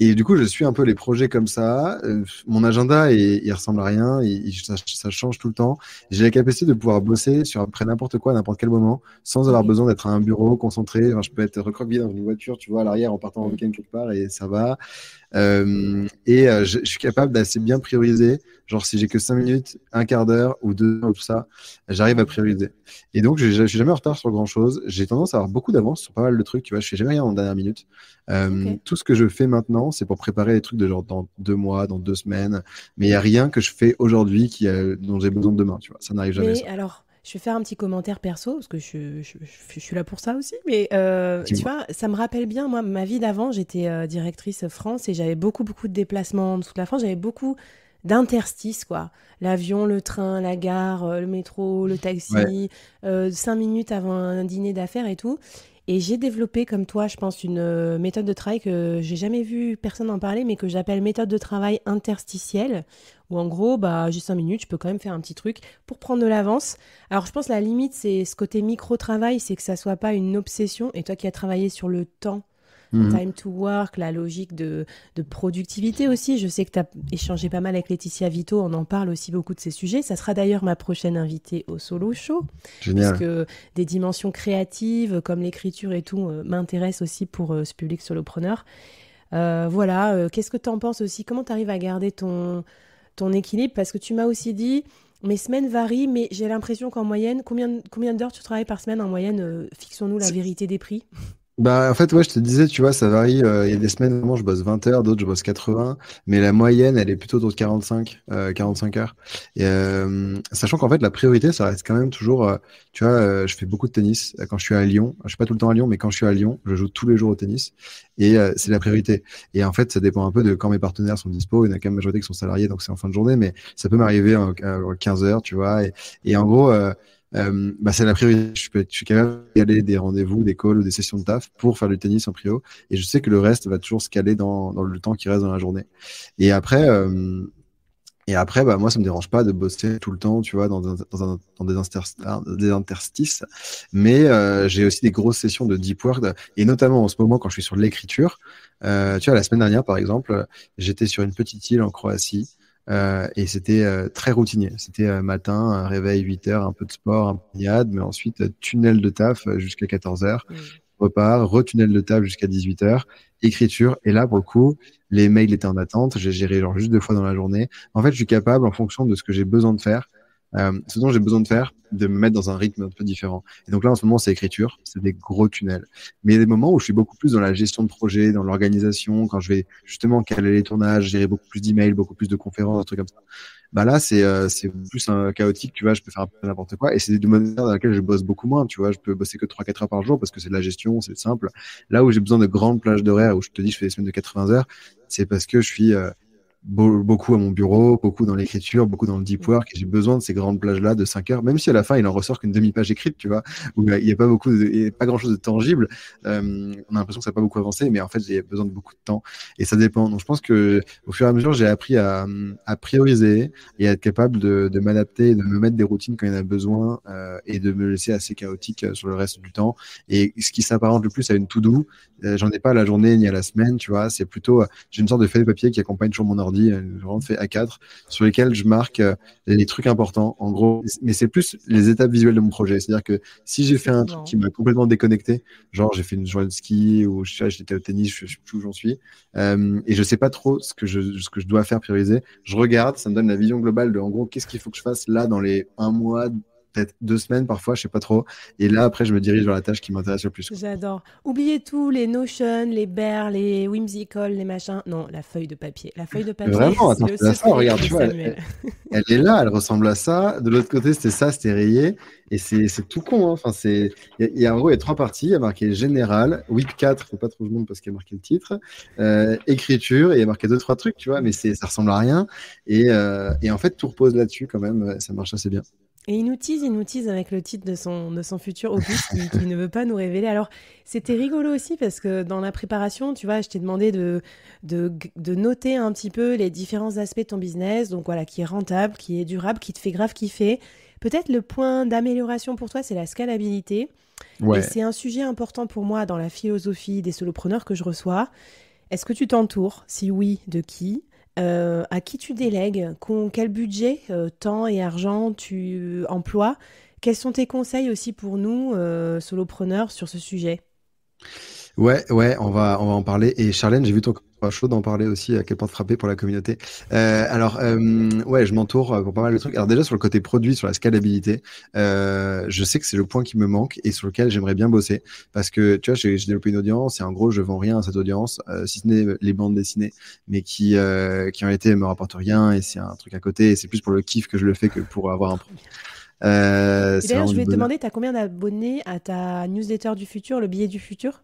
et du coup, je suis un peu les projets comme ça. Euh, mon agenda, il, il, ressemble à rien. Il, ça, change tout le temps. J'ai la capacité de pouvoir bosser sur après n'importe quoi, à n'importe quel moment, sans avoir mhm. besoin d'être à un bureau concentré. je peux être recroquevillé dans une voiture, tu vois, à l'arrière en partant en mhm. week-end quelque part et ça va. et je, suis capable d'assez bien prioriser. Genre, si j'ai que 5 minutes, un quart d'heure ou deux ou tout ça, j'arrive à prioriser. Et donc, je, je, suis jamais en retard sur grand chose. J'ai tendance à avoir beaucoup d'avance sur pas mal de trucs. Tu vois, je rien en dernière minute. Euh, tout ce que je fais maintenant, c'est pour préparer les trucs de genre dans deux mois, dans deux semaines. Mais il n'y a rien que je fais aujourd'hui qui a, euh, dont j'ai besoin de demain. Tu vois, ça n'arrive jamais. alors, je vais faire un petit commentaire perso parce que je, je, suis là pour ça aussi. Mais euh, tu vois, ça me rappelle bien moi ma vie d'avant. J'étais directrice France et j'avais beaucoup beaucoup de déplacements en dessous de la France. J'avais beaucoup d'interstices, quoi. L'avion, le train, la gare, le métro, le taxi, cinq minutes avant un dîner d'affaires et tout. Et j'ai développé, comme toi, je pense, une euh, méthode de travail que j'ai jamais vu personne en parler, mais que j'appelle méthode de travail interstitielle, où en gros, bah, juste 5 minutes, je peux quand même faire un petit truc pour prendre de l'avance. Alors, je pense, la limite, c'est ce côté micro-travail, c'est que ça soit pas une obsession. Et toi qui as travaillé sur le temps, Mhm. time to work, la logique de, productivité aussi. Je sais que tu as échangé pas mal avec Laetitia Vito, on en parle aussi beaucoup de ces sujets. Ça sera d'ailleurs ma prochaine invitée au Solo Show. Génial. que des dimensions créatives comme l'écriture et tout euh, m'intéressent aussi pour euh, ce public solopreneur. Euh, voilà, qu'est-ce que tu en penses aussi Comment tu arrives à garder ton, ton équilibre Parce que tu m'as aussi dit, mes semaines varient, mais j'ai l'impression qu'en moyenne, combien d'heures tu travailles par semaine En moyenne, fixons-nous la vérité des prix bah, en fait, ouais, je te disais, tu vois, ça varie. Euh, il y a des semaines, vraiment, je bosse 20 heures, d'autres, je bosse 80, mais la moyenne, elle est plutôt autour de 45, 45 euh, heures. Et, euh, sachant qu'en fait, la priorité, ça reste quand même toujours, tu vois, je fais beaucoup de tennis quand je suis à Lyon. Je suis pas tout le temps à Lyon, mais quand je suis à Lyon, je joue tous les jours au tennis et c'est la priorité. Et en fait, ça dépend un peu de quand mes partenaires sont dispo. Il y en a quand même majorité qui sont salariés, donc c'est en fin de journée, mais ça peut m'arriver à 15 heures, tu vois. Et, et en gros, euh, bah, c'est la priorité. Je, peux, je suis capable d'aller des rendez-vous, des calls ou des sessions de taf pour faire du tennis en prio. Et je sais que le reste va toujours se caler dans, dans le temps qui reste dans la journée. Et après, euh, et après, bah, moi, ça me dérange pas de bosser tout le temps, tu vois, dans, dans, des, des, interstices. Mais euh, j'ai aussi des grosses sessions de deep work, et notamment en ce moment, quand je suis sur l'écriture. Euh, tu vois, la semaine dernière, par exemple, j'étais sur une petite île en Croatie. Euh, et c'était euh, très routinier. C'était euh, matin, réveil 8 heures, un peu de sport, un peu de mais ensuite tunnel de taf jusqu'à 14 heures, mmh. repas, retunnel de taf jusqu'à 18 heures, écriture. Et là, pour le coup, les mails étaient en attente. J'ai géré genre juste deux fois dans la journée. En fait, je suis capable, en fonction de ce que j'ai besoin de faire, euh, ce dont j'ai besoin de faire, de me mettre dans un rythme un peu différent. Et donc là, en ce moment, c'est écriture, c'est des gros tunnels. Mais il y a des moments où je suis beaucoup plus dans la gestion de projet, dans l'organisation, quand je vais justement caler les tournages, gérer beaucoup plus d'emails, beaucoup plus de conférences, un truc comme ça. Bah là, euh, c'est plus un chaotique, tu vois, je peux faire n'importe quoi. Et c'est des manière dans lesquels je bosse beaucoup moins, tu vois, je peux bosser que 3-4 heures par jour parce que c'est de la gestion, c'est simple. Là où j'ai besoin de grandes plages d'horaire, où je te dis, je fais des semaines de 80 heures, c'est parce que je suis... Euh, beaucoup à mon bureau, beaucoup dans l'écriture, beaucoup dans le deep mm. work, et j'ai besoin de ces grandes plages-là de 5 heures, même si à la fin, il en ressort qu'une demi-page écrite, tu vois, où bah, il n'y a pas beaucoup, de, pas grand-chose de tangible. on a l'impression que ça n'a pas beaucoup avancé, mais en fait, j'ai besoin de beaucoup de temps, et ça dépend. Donc, je pense que au fur et à mesure, j'ai appris à, à, prioriser et à être capable de, de m'adapter, de me mettre des routines quand il y en a besoin, euh, et de me laisser assez chaotique euh, sur le reste du temps. Et ce qui s'apparente le plus à une to-do, euh, j'en ai pas à la journée ni à la semaine, tu vois, c'est plutôt, j'ai une sorte de feuille de papier qui accompagne toujours mon ordre ordi, vraiment fait A4, sur lesquels je marque euh, les trucs importants, en gros. Mais c'est plus les étapes visuelles de mon projet. C'est-à-dire que si j'ai fait un truc qui m'a complètement déconnecté, genre j'ai fait une journée de ski ou j'étais au tennis, je sais plus où j'en suis, euh, et je sais pas trop ce que je, ce que je dois faire prioriser, je regarde, ça me donne la vision globale de, en gros, qu'est-ce qu'il faut que je fasse là dans les un mois, peut-être deux semaines parfois, je sais pas trop. Et là, après, je me dirige vers la tâche qui m'intéresse le plus. J'adore. Oubliez tout, les Notion, les Bear, les Whimsical, les machins. Non, la feuille de papier. La feuille de papier. Vraiment, attends, c'est ça, regarde, tu vois, elle, est là, elle ressemble à ça. De l'autre côté, c'était ça, c'était rayé. Et c'est, tout con. Hein. Enfin, c'est... Il, en gros, il y a trois parties. Il y a marqué général, wip 4, faut pas trop le monde parce qu'il y a marqué le titre, euh, écriture, et il y a marqué deux, trois trucs, tu vois, mais c'est, ça ressemble à rien. Et, euh, et en fait, tout repose là-dessus quand même. Ça marche assez bien. Et il nous tease, il nous tease avec le titre de son, son futur opus qui, ne veut pas nous révéler. Alors, c'était rigolo aussi parce que dans la préparation, tu vois, je t'ai demandé de, de, de, noter un petit peu les différents aspects de ton business, donc voilà, qui est rentable, qui est durable, qui te fait grave kiffer. Peut-être le point d'amélioration pour toi, c'est la scalabilité. Et c'est un sujet important pour moi dans la philosophie des solopreneurs que je reçois. Est-ce que tu t'entoures Si oui, de qui euh, à qui tu délègues, quel budget, euh, temps et argent tu emploies. Quels sont tes conseils aussi pour nous, euh, solopreneurs, sur ce sujet Ouais, ouais, on va, on va en parler. Et Charlène, j'ai vu ton chaud d'en parler aussi, à quel point frapper pour la communauté. Euh, alors, euh, ouais, je m'entoure euh, pour pas mal de trucs. Alors déjà, sur le côté produit, sur la scalabilité, je sais que c'est le point qui me manque et sur lequel j'aimerais bien bosser. Parce que, tu vois, j'ai développé une audience et en gros, je vends rien à cette audience, si ce n'est les bandes dessinées, mais qui, qui ont été me rapportent rien et c'est un truc à côté. Et c'est plus pour le kiff que je le fais que pour avoir un produit. D'ailleurs, je vais te demander, tu combien d'abonnés à ta newsletter du futur, le billet du futur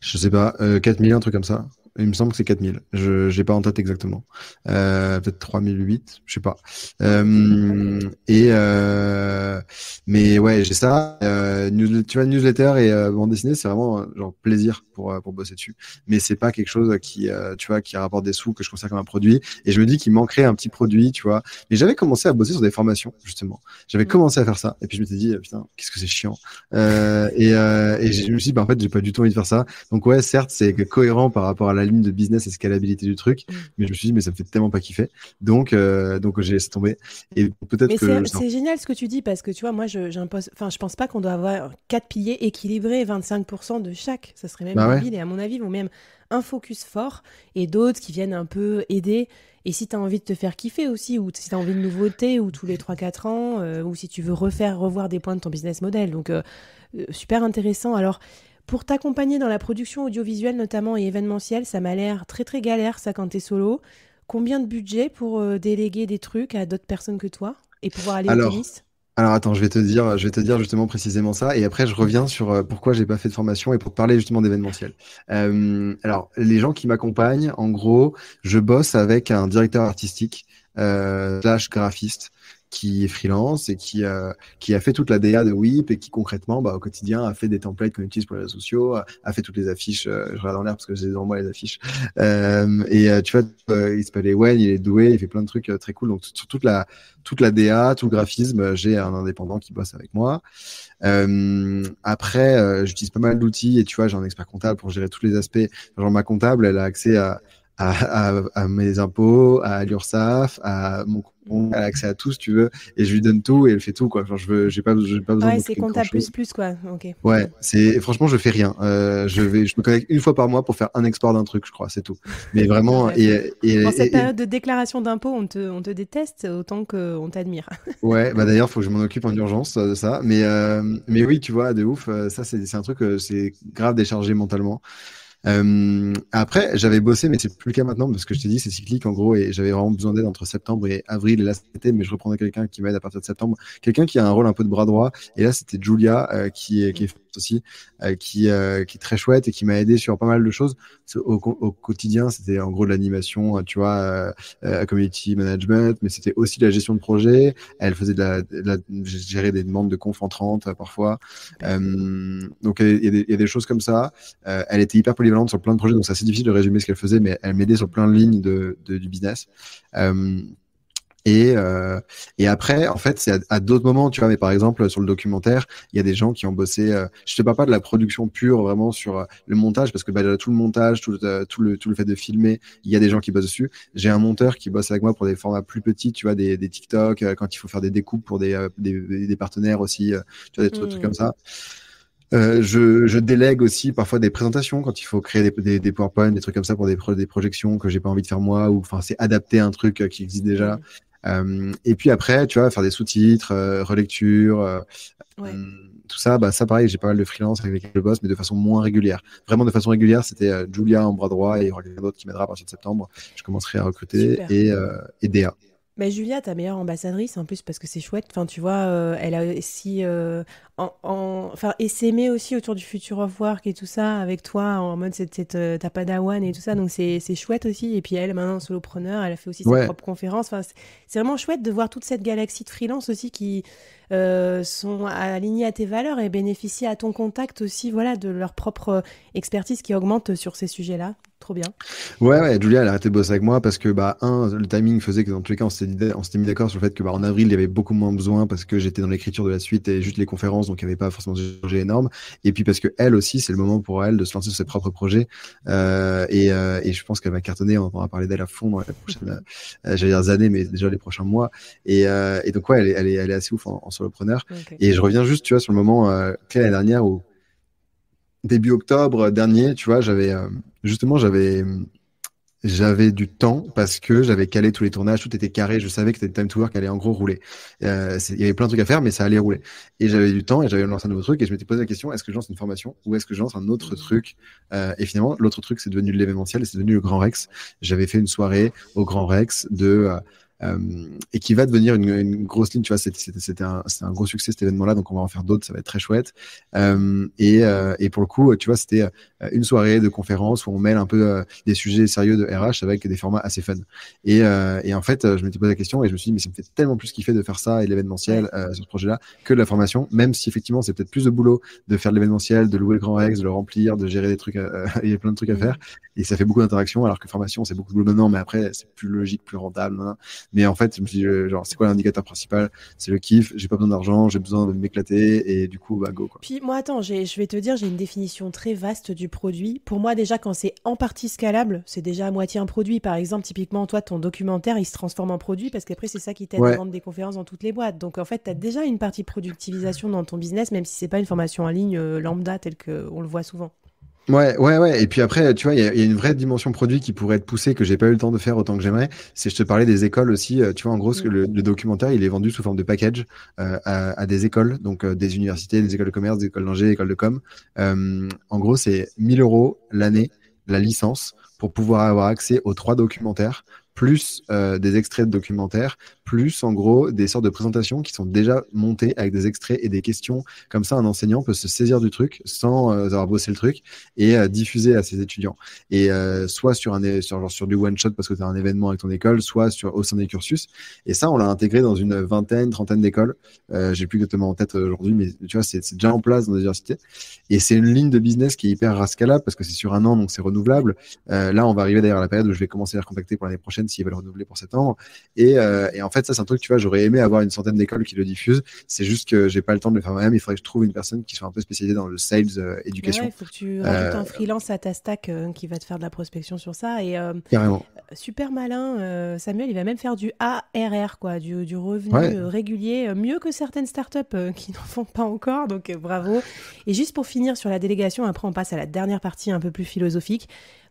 je sais pas, 4 euh, millions, un truc comme ça. Il me semble que c'est 4000. Je n'ai pas en tête exactement. Euh, peut-être 3008, je sais pas. Euh, et euh, mais ouais, j'ai ça. tu vois, newsletter et bande dessinée, c'est vraiment genre plaisir pour pour bosser dessus. Mais c'est pas quelque chose qui tu vois qui rapporte des sous que je considère comme un produit. Et je me dis qu'il manquerait un petit produit, tu vois. Mais j'avais commencé à bosser sur des formations justement. J'avais mm. commencé à faire ça. Et puis je me suis dit putain, qu'est-ce que c'est chiant. et et je me suis dit bah, en fait j'ai pas du tout envie de faire ça. Donc ouais, certes c'est cohérent par rapport à la de business et scalabilité du truc. Mm. Mais je me suis dit, mais ça me fait tellement pas kiffer. Donc, euh, donc j'ai laissé tomber. Et peut-être que. C'est génial ce que tu dis parce que tu vois, moi, je, j'impose, enfin, je pense pas qu'on doit avoir quatre piliers équilibrés, 25% de chaque. Ça serait même bah Et à mon avis, vont même un focus fort et d'autres qui viennent un peu aider. Et si tu as envie de te faire kiffer aussi, ou si tu as envie de nouveauté ou tous les 3-4 ans, euh, ou si tu veux refaire, revoir des points de ton business model. Donc, euh, super intéressant. Alors, pour t'accompagner dans la production audiovisuelle notamment et événementielle, ça m'a l'air très très galère ça quand t'es solo. Combien de budget pour euh, déléguer des trucs à d'autres personnes que toi et pouvoir aller au tennis alors attends, je vais te dire, je vais te dire justement précisément ça, et après je reviens sur euh, pourquoi j'ai pas fait de formation et pour parler justement d'événementiel. Euh, alors les gens qui m'accompagnent, en gros, je bosse avec un directeur artistique slash graphiste qui est freelance et qui, qui a fait toute la DA de WIP et qui concrètement bah, au quotidien a fait des templates qu'on utilise pour les réseaux sociaux, a, fait toutes les affiches, euh, je regarde en l'air parce que j'ai en moi les affiches. Euh, et euh, tu vois, il s'appelle Ewen, il est doué, il fait plein de trucs très cool. Donc sur toute la, toute la DA, tout le graphisme, j'ai un indépendant qui bosse avec moi. après, j'utilise pas mal d'outils et tu vois, j'ai un expert comptable pour gérer tous les aspects. Genre ma comptable, elle a accès à, à, mes impôts, à l'URSSAF, à mon compte elle a accès à tout si tu veux, et je lui donne tout et elle fait tout quoi. je veux, j'ai pas, j'ai pas besoin. Ouais, c'est comptable plus plus quoi. Ouais, c'est franchement, je fais rien. Euh, je vais, je me connecte une fois par mois pour faire un export d'un truc, je crois, c'est tout. Mais vraiment, et, en cette période de déclaration d'impôt, on te, déteste autant qu'on t'admire. ouais, bah d'ailleurs, faut que je m'en occupe en urgence euh, de ça. Mais, euh, mais oui, tu vois, de ouf, ça c'est, un truc, c'est grave déchargé mentalement. Euh, après, j'avais bossé, mais c'est plus le cas maintenant parce que je t'ai dit, c'est cyclique en gros, et j'avais vraiment besoin d'aide entre septembre et avril. Et là, c'était, mais je reprendrais quelqu'un qui m'aide à partir de septembre, quelqu'un qui a un rôle un peu de bras droit. Et là, c'était Julia euh, qui est, aussi, euh, qui, qui est très chouette et qui m'a aidé sur pas mal de choses. Au, quotidien, c'était en gros de l'animation, tu vois, à community management, mais c'était aussi la gestion de projet. Elle faisait de la, gérer des demandes de conf 30 parfois. donc il y, a des choses comme ça. elle était hyper polyvalente sur plein de projets, donc c'est assez difficile de résumer ce qu'elle faisait, mais elle m'aidait sur plein de lignes de, du business. Euh, et, euh, et, après, en fait, c'est à, d'autres moments, tu vois, mais par exemple, sur le documentaire, il y a des gens qui ont bossé, euh, je te parle pas de la production pure, vraiment sur le montage, parce que bah, tout le montage, tout, le, tout le fait de filmer, il y a des gens qui bossent dessus. J'ai un monteur qui bosse avec moi pour des formats plus petits, tu vois, des, des TikTok, quand il faut faire des découpes pour des, partenaires aussi, tu vois, des trucs mmh. comme ça. Euh, je, délègue aussi parfois des présentations quand il faut créer des, des, des PowerPoint, des trucs comme ça pour des, des projections que j'ai pas envie de faire moi, ou enfin c'est adapter un truc euh, qui existe déjà. Euh, et puis après, tu vois, faire des sous-titres, relecture, mm, tout ça, bah ça pareil, j'ai pas mal de freelance avec le boss, mais de façon moins régulière. Vraiment de façon régulière, c'était Julia en bras droit et il y aura quelqu'un d'autre qui m'aidera à partir de septembre. Je commencerai à recruter et, et DA. Mais bah, Julia, ta meilleure ambassadrice en plus parce que c'est chouette. Enfin, tu vois, elle a aussi enfin, et s'aimer aussi autour du futur of Work et tout ça avec toi en mode c'est euh, ta padawan et tout ça donc c'est chouette aussi et puis elle maintenant solopreneur elle a fait aussi sa propre conférence enfin, c'est vraiment chouette de voir toute cette galaxie de freelance aussi qui euh, sont alignés à tes valeurs et bénéficient à ton contact aussi voilà de leur propre expertise qui augmente sur ces sujets là Trop bien. Ouais, ouais, Julia, elle a arrêté de bosser avec moi parce que, bah, un, le timing faisait que dans tous cas, on s'était mis d'accord sur le fait que, bah, en avril, il y avait beaucoup moins besoin parce que j'étais dans l'écriture de la suite et juste les conférences donc il n'y avait pas forcément de projet énorme. Et puis parce que elle aussi, c'est le moment pour elle de se lancer sur ses propres projets. Euh, et, euh, et, je pense qu'elle va cartonner. On va parler d'elle à fond dans les prochaines, euh, dire années, mais déjà les prochains mois. Et, et donc ouais, elle est, elle est, assez ouf en, solopreneur. Et je reviens juste, tu vois, sur le moment clé la dernière où début octobre dernier, tu vois, j'avais justement j'avais j'avais du temps parce que j'avais calé tous les tournages, tout était carré, je savais que c'était Time to Work allait en gros rouler. Euh, il y avait plein de trucs à faire, mais ça allait rouler. Et j'avais du temps et j'avais lancé un nouveau truc et je m'étais posé la question est-ce que je lance une formation ou est-ce que je lance un autre mmh. truc euh, Et finalement, l'autre truc, c'est devenu l'événementiel et c'est devenu le Grand Rex. J'avais fait une soirée au Grand Rex de. Euh, euh, et qui va devenir une, grosse ligne. Tu vois, c'était un, gros succès cet événement-là, donc on va en faire d'autres, ça va être très chouette. Euh, euh, et, pour le coup, tu vois, c'était une soirée de conférence où on mêle un peu des sujets sérieux de RH avec des formats assez fun. Et, en fait, je m'étais posé la question et je me suis dit, mais ça me fait tellement plus kiffer de faire ça et l'événementiel sur ce projet-là que de la formation, même si effectivement c'est peut-être plus de boulot de faire de l'événementiel, de louer le Grand Rex, de le remplir, de gérer des trucs, il y a plein de trucs à mmh. faire. Et ça fait beaucoup d'interactions, alors que formation, c'est beaucoup de boulot maintenant, mais après, c'est plus logique, plus rentable. Mais en fait, je me suis dit, euh, genre, c'est quoi l'indicateur principal C'est le kiff, j'ai pas besoin d'argent, j'ai besoin de m'éclater et du coup, bah go. Quoi. Puis moi, attends, je vais te dire, j'ai une définition très vaste du produit. Pour moi, déjà, quand c'est en partie scalable, c'est déjà à moitié un produit. Par exemple, typiquement, toi, ton documentaire, il se transforme en produit parce qu'après, c'est ça qui t'aide à rendre des conférences dans toutes les boîtes. Donc en fait, tu as déjà une partie productivisation dans ton business, même si c'est pas une formation en ligne euh, lambda telle qu'on le voit souvent. Ouais, ouais, ouais. Et puis après, tu vois, il y, a une vraie dimension produit qui pourrait être poussée que j'ai pas eu le temps de faire autant que j'aimerais. C'est, je te parlais des écoles aussi. Euh, tu vois, en gros, mm. le, le documentaire, il est vendu sous forme de package euh, à, des écoles, donc euh, des universités, des écoles de commerce, des écoles d'ingé, des écoles de com. en gros, c'est 1000 euros l'année, la licence, pour pouvoir avoir accès aux trois documentaires plus des extraits de documentaires, plus en gros des sortes de présentations qui sont déjà montées avec des extraits et des questions. Comme ça, un enseignant peut se saisir du truc sans euh, avoir bossé le truc et euh, diffuser à ses étudiants. Et euh, soit sur, un, sur, genre, sur du one-shot parce que tu as un événement avec ton école, soit sur, au sein des cursus. Et ça, on l'a intégré dans une vingtaine, trentaine d'écoles. J'ai plus exactement en tête aujourd'hui, mais tu vois, c'est déjà en place dans les universités. Et c'est une ligne de business qui est hyper rascalable parce que c'est sur un an, donc c'est renouvelable. là, on va arriver d'ailleurs à la période où je vais commencer à les recontacter pour l'année prochaine s'ils veulent renouveler pour septembre. Et, et en fait, ça, c'est un truc, tu vois, j'aurais aimé avoir une centaine d'écoles qui le diffusent. C'est juste que j'ai pas le temps de le faire moi-même. Il faudrait que je trouve une personne qui soit un peu spécialisée dans le sales euh, éducation. il faut que tu rajoutes un euh, freelance à ta stack euh, qui va te faire de la prospection sur ça. Et, Super malin, Samuel, il va même faire du ARR, quoi, du, du revenu régulier, mieux que certaines startups qui n'en font pas encore. Donc bravo. Et juste pour finir sur la délégation, après on passe à la dernière partie un peu plus philosophique.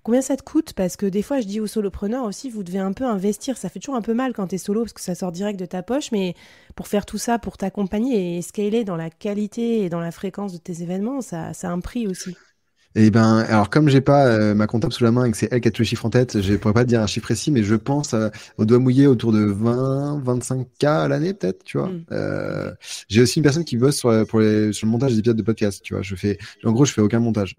Combien ça te coûte Parce que des fois, je dis aux solopreneurs aussi, vous devez un peu investir. Ça fait toujours un peu mal quand tu es solo parce que ça sort direct de ta poche, mais pour faire tout ça, pour t'accompagner et scaler dans la qualité et dans la fréquence de tes événements, ça, a un prix aussi. Eh ben, alors comme j'ai pas euh, ma comptable sous la main et que c'est elle qui a tous les chiffres en tête, je pourrais pas te dire un chiffre précis, mais je pense euh, au doigt autour de 20, 25 k à l'année peut-être, tu vois. Mm. Euh, j'ai aussi une personne qui bosse euh, sur, le montage des épisodes de podcast, tu vois. Je fais, en gros, je fais aucun montage.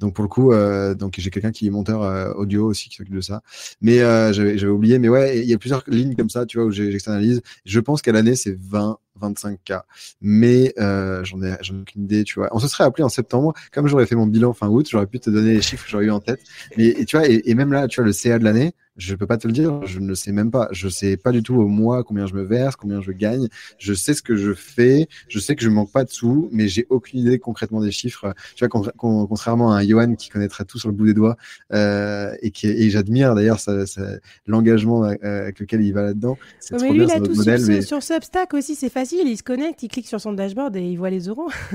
Donc pour le coup, euh, donc j'ai quelqu'un qui est monteur euh, audio aussi qui s'occupe de ça. Mais euh, j'avais oublié, mais ouais, il y a plusieurs lignes comme ça, tu vois, où j'externalise. Je pense qu'à l'année, c'est 20 25K. Mais euh, j'en ai, aucune idée, tu vois. On se serait appelé en septembre, comme j'aurais fait mon bilan fin août, j'aurais pu te donner les chiffres que j'aurais eu en tête. Mais et, tu vois, et, même là, tu vois, le CA de l'année, je peux pas te le dire, je ne sais même pas. Je sais pas du tout au mois combien je me verse, combien je gagne. Je sais ce que je fais, je sais que je manque pas de sous, mais j'ai aucune idée concrètement des chiffres. Tu vois, contrairement à Johan qui connaîtrait tout sur le bout des doigts euh, et qui j'admire d'ailleurs l'engagement euh, avec lequel il va là-dedans. C'est bien, sur, ce obstacle aussi, c'est facile il se connecte, il clique sur son dashboard et il voit les euros.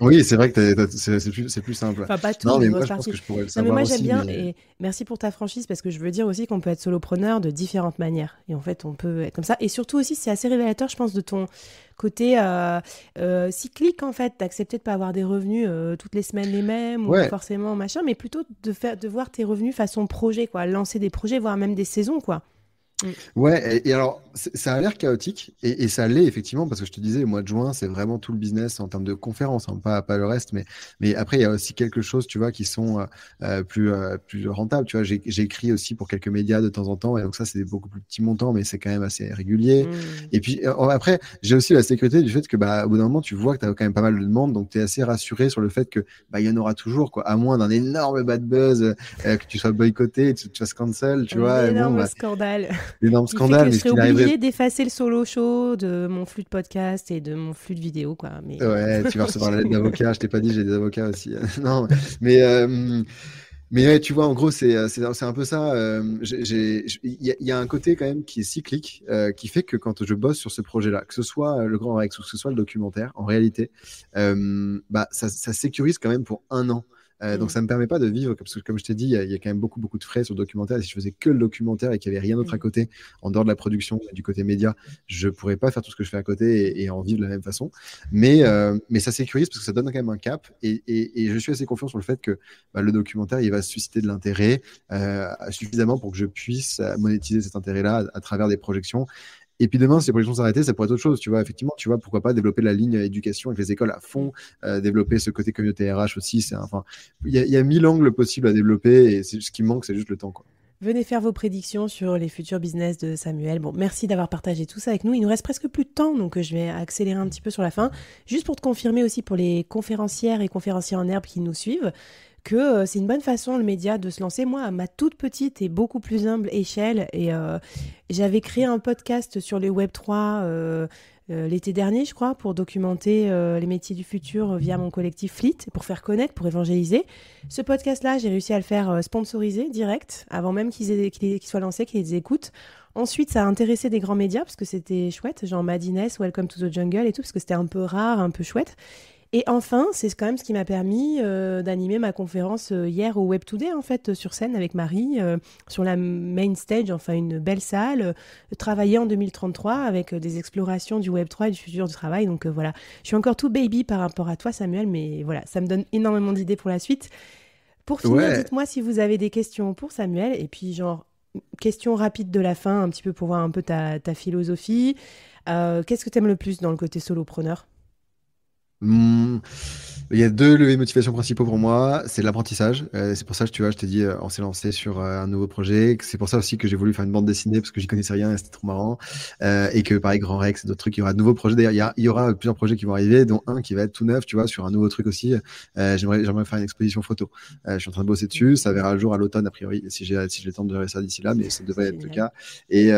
oui, c'est vrai que c'est plus, simple. pas tout, non, mais moi, je pense que je pourrais j'aime bien, et merci pour ta franchise, parce que je veux dire aussi qu'on peut être solopreneur de différentes manières. Et en fait, on peut être comme ça. Et surtout aussi, c'est assez révélateur, je pense, de ton côté euh, euh, cyclique, en fait, d'accepter de ne pas avoir des revenus euh, toutes les semaines les mêmes, ou forcément machin, mais plutôt de, faire, de voir tes revenus façon projet, quoi. Lancer des projets, voire même des saisons, quoi. Mm. Ouais, et, alors ça a l'air chaotique et, et ça l'est effectivement parce que je te disais, au mois de juin, c'est vraiment tout le business en termes de conférences, hein, pas, pas le reste, mais, mais après, il y a aussi quelque chose, tu vois, qui sont euh, euh, plus, euh, plus rentables. Tu vois, j'écris aussi pour quelques médias de temps en temps et donc ça, c'est beaucoup plus petit montant mais c'est quand même assez régulier. Mm. Et puis oh, après, j'ai aussi la sécurité du fait que, bah, au bout d'un moment, tu vois que tu as quand même pas mal de demandes, donc tu es assez rassuré sur le fait que, bah, il y en aura toujours, quoi, à moins d'un énorme bad buzz, que tu sois boycotté, tu, tu fasses cancel, tu Un vois. Énorme bah. scandale énorme scandale. oublié d'effacer le solo show de mon flux de podcast et de mon flux de vidéo. Quoi. Mais... Ouais, tu vas recevoir la lettre d'avocat. Je t'ai pas dit, j'ai des avocats aussi. non, mais. Mais euh, tu vois, en gros, c'est euh, un peu ça. Euh, il y, a un côté quand même qui est cyclique, qui fait que quand je bosse sur ce projet-là, que ce soit le Grand Rex ou que ce soit le documentaire, en réalité, bah, ça, ça, sécurise quand même pour un an euh, donc mm. ça ne me permet pas de vivre, parce que comme je t'ai dit, il y, a quand même beaucoup, beaucoup de frais sur le documentaire. Et si je faisais que le documentaire et qu'il n'y avait rien d'autre à mm. côté, en dehors de la production, du côté média, je ne pourrais pas faire tout ce que je fais à côté et, en vivre de la même façon. Mais, mm. euh, mais ça sécurise parce que ça donne quand même un cap. Et, et, je suis assez confiant sur le fait que bah, le documentaire, il va susciter de l'intérêt euh, suffisamment pour que je puisse monétiser cet intérêt-là à travers des projections. Et puis demain, si les productions s'arrêtaient, ça pourrait être autre chose. Tu vois, effectivement, tu vois, pourquoi pas développer la ligne éducation avec les écoles à fond, euh, développer ce côté communauté RH aussi. Enfin, il y, a mille angles possibles à développer et c'est ce qui manque, c'est juste le temps. Quoi. Venez faire vos prédictions sur les futurs business de Samuel. Bon, merci d'avoir partagé tout ça avec nous. Il nous reste presque plus de temps, donc euh, je vais accélérer un petit peu sur la fin. Juste pour te confirmer aussi pour les conférencières et conférenciers en herbe qui nous suivent, que euh, c'est une bonne façon le média de se lancer. Moi, à ma toute petite et beaucoup plus humble échelle, et euh, j'avais créé un podcast sur les Web 3 euh, l'été dernier, je crois, pour documenter les métiers du futur via mon collectif Fleet, pour faire connaître, pour évangéliser. Ce podcast-là, j'ai réussi à le faire sponsoriser direct, avant même qu'il soit lancé, qu'ils écoutent. Ensuite, ça a intéressé des grands médias parce que c'était chouette, genre Madines, Welcome to the Jungle et tout, parce que c'était un peu rare, un peu chouette. Et enfin, c'est quand même ce qui m'a permis euh, d'animer ma conférence euh, hier au Web Today, en fait, sur scène avec Marie, euh, sur la main stage, enfin une belle salle, travailler en 2033 avec des explorations du Web 3 et du futur du travail. Donc voilà, je suis encore tout baby par rapport à toi, Samuel, mais voilà, ça me donne énormément d'idées pour la suite. Pour finir, dites-moi si vous avez des questions pour Samuel, et puis genre, question rapide de la fin, un petit peu pour voir un peu ta, ta philosophie. Qu'est-ce que tu aimes le plus dans le côté solopreneur Mm. Il y a deux leviers de motivation principaux pour moi, c'est l'apprentissage. Euh, c'est pour ça que tu vois, je t'ai dit, euh, on s'est lancé sur euh, un nouveau projet. C'est pour ça aussi que j'ai voulu faire une bande dessinée parce que j'y connaissais rien et c'était trop marrant. et que pareil, Grand Rex, d'autres trucs, il y aura de nouveaux projets. D'ailleurs, il y, aura plusieurs projets qui vont arriver, dont un qui va être tout neuf, tu vois, sur un nouveau truc aussi. j'aimerais, j'aimerais faire une exposition photo. je suis en train de bosser dessus. Ça verra le jour à l'automne, a priori, si j'ai, si le temps de gérer ça d'ici là, mais ça devrait être le cas. Et,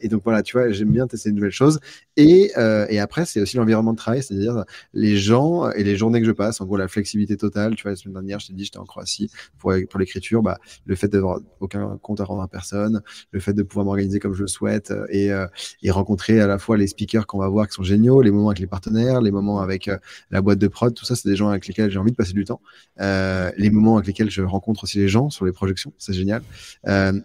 et donc voilà, tu vois, j'aime bien tester de nouvelles choses. Et, et après, c'est aussi l'environnement de travail, c'est-à-dire les gens et les journées que je passe. En gros, la flexibilité totale. Tu vois, la semaine dernière, je t'ai dit, j'étais en Croatie pour, pour l'écriture. Bah, le fait d'avoir aucun compte à rendre à personne, le fait de pouvoir m'organiser comme je le souhaite euh, et, euh, et, rencontrer à la fois les speakers qu'on va voir qui sont géniaux, les moments avec les partenaires, les moments avec euh, la boîte de prod. Tout ça, c'est des gens avec lesquels j'ai envie de passer du temps. Euh, les moments avec lesquels je rencontre aussi les gens sur les projections, c'est génial.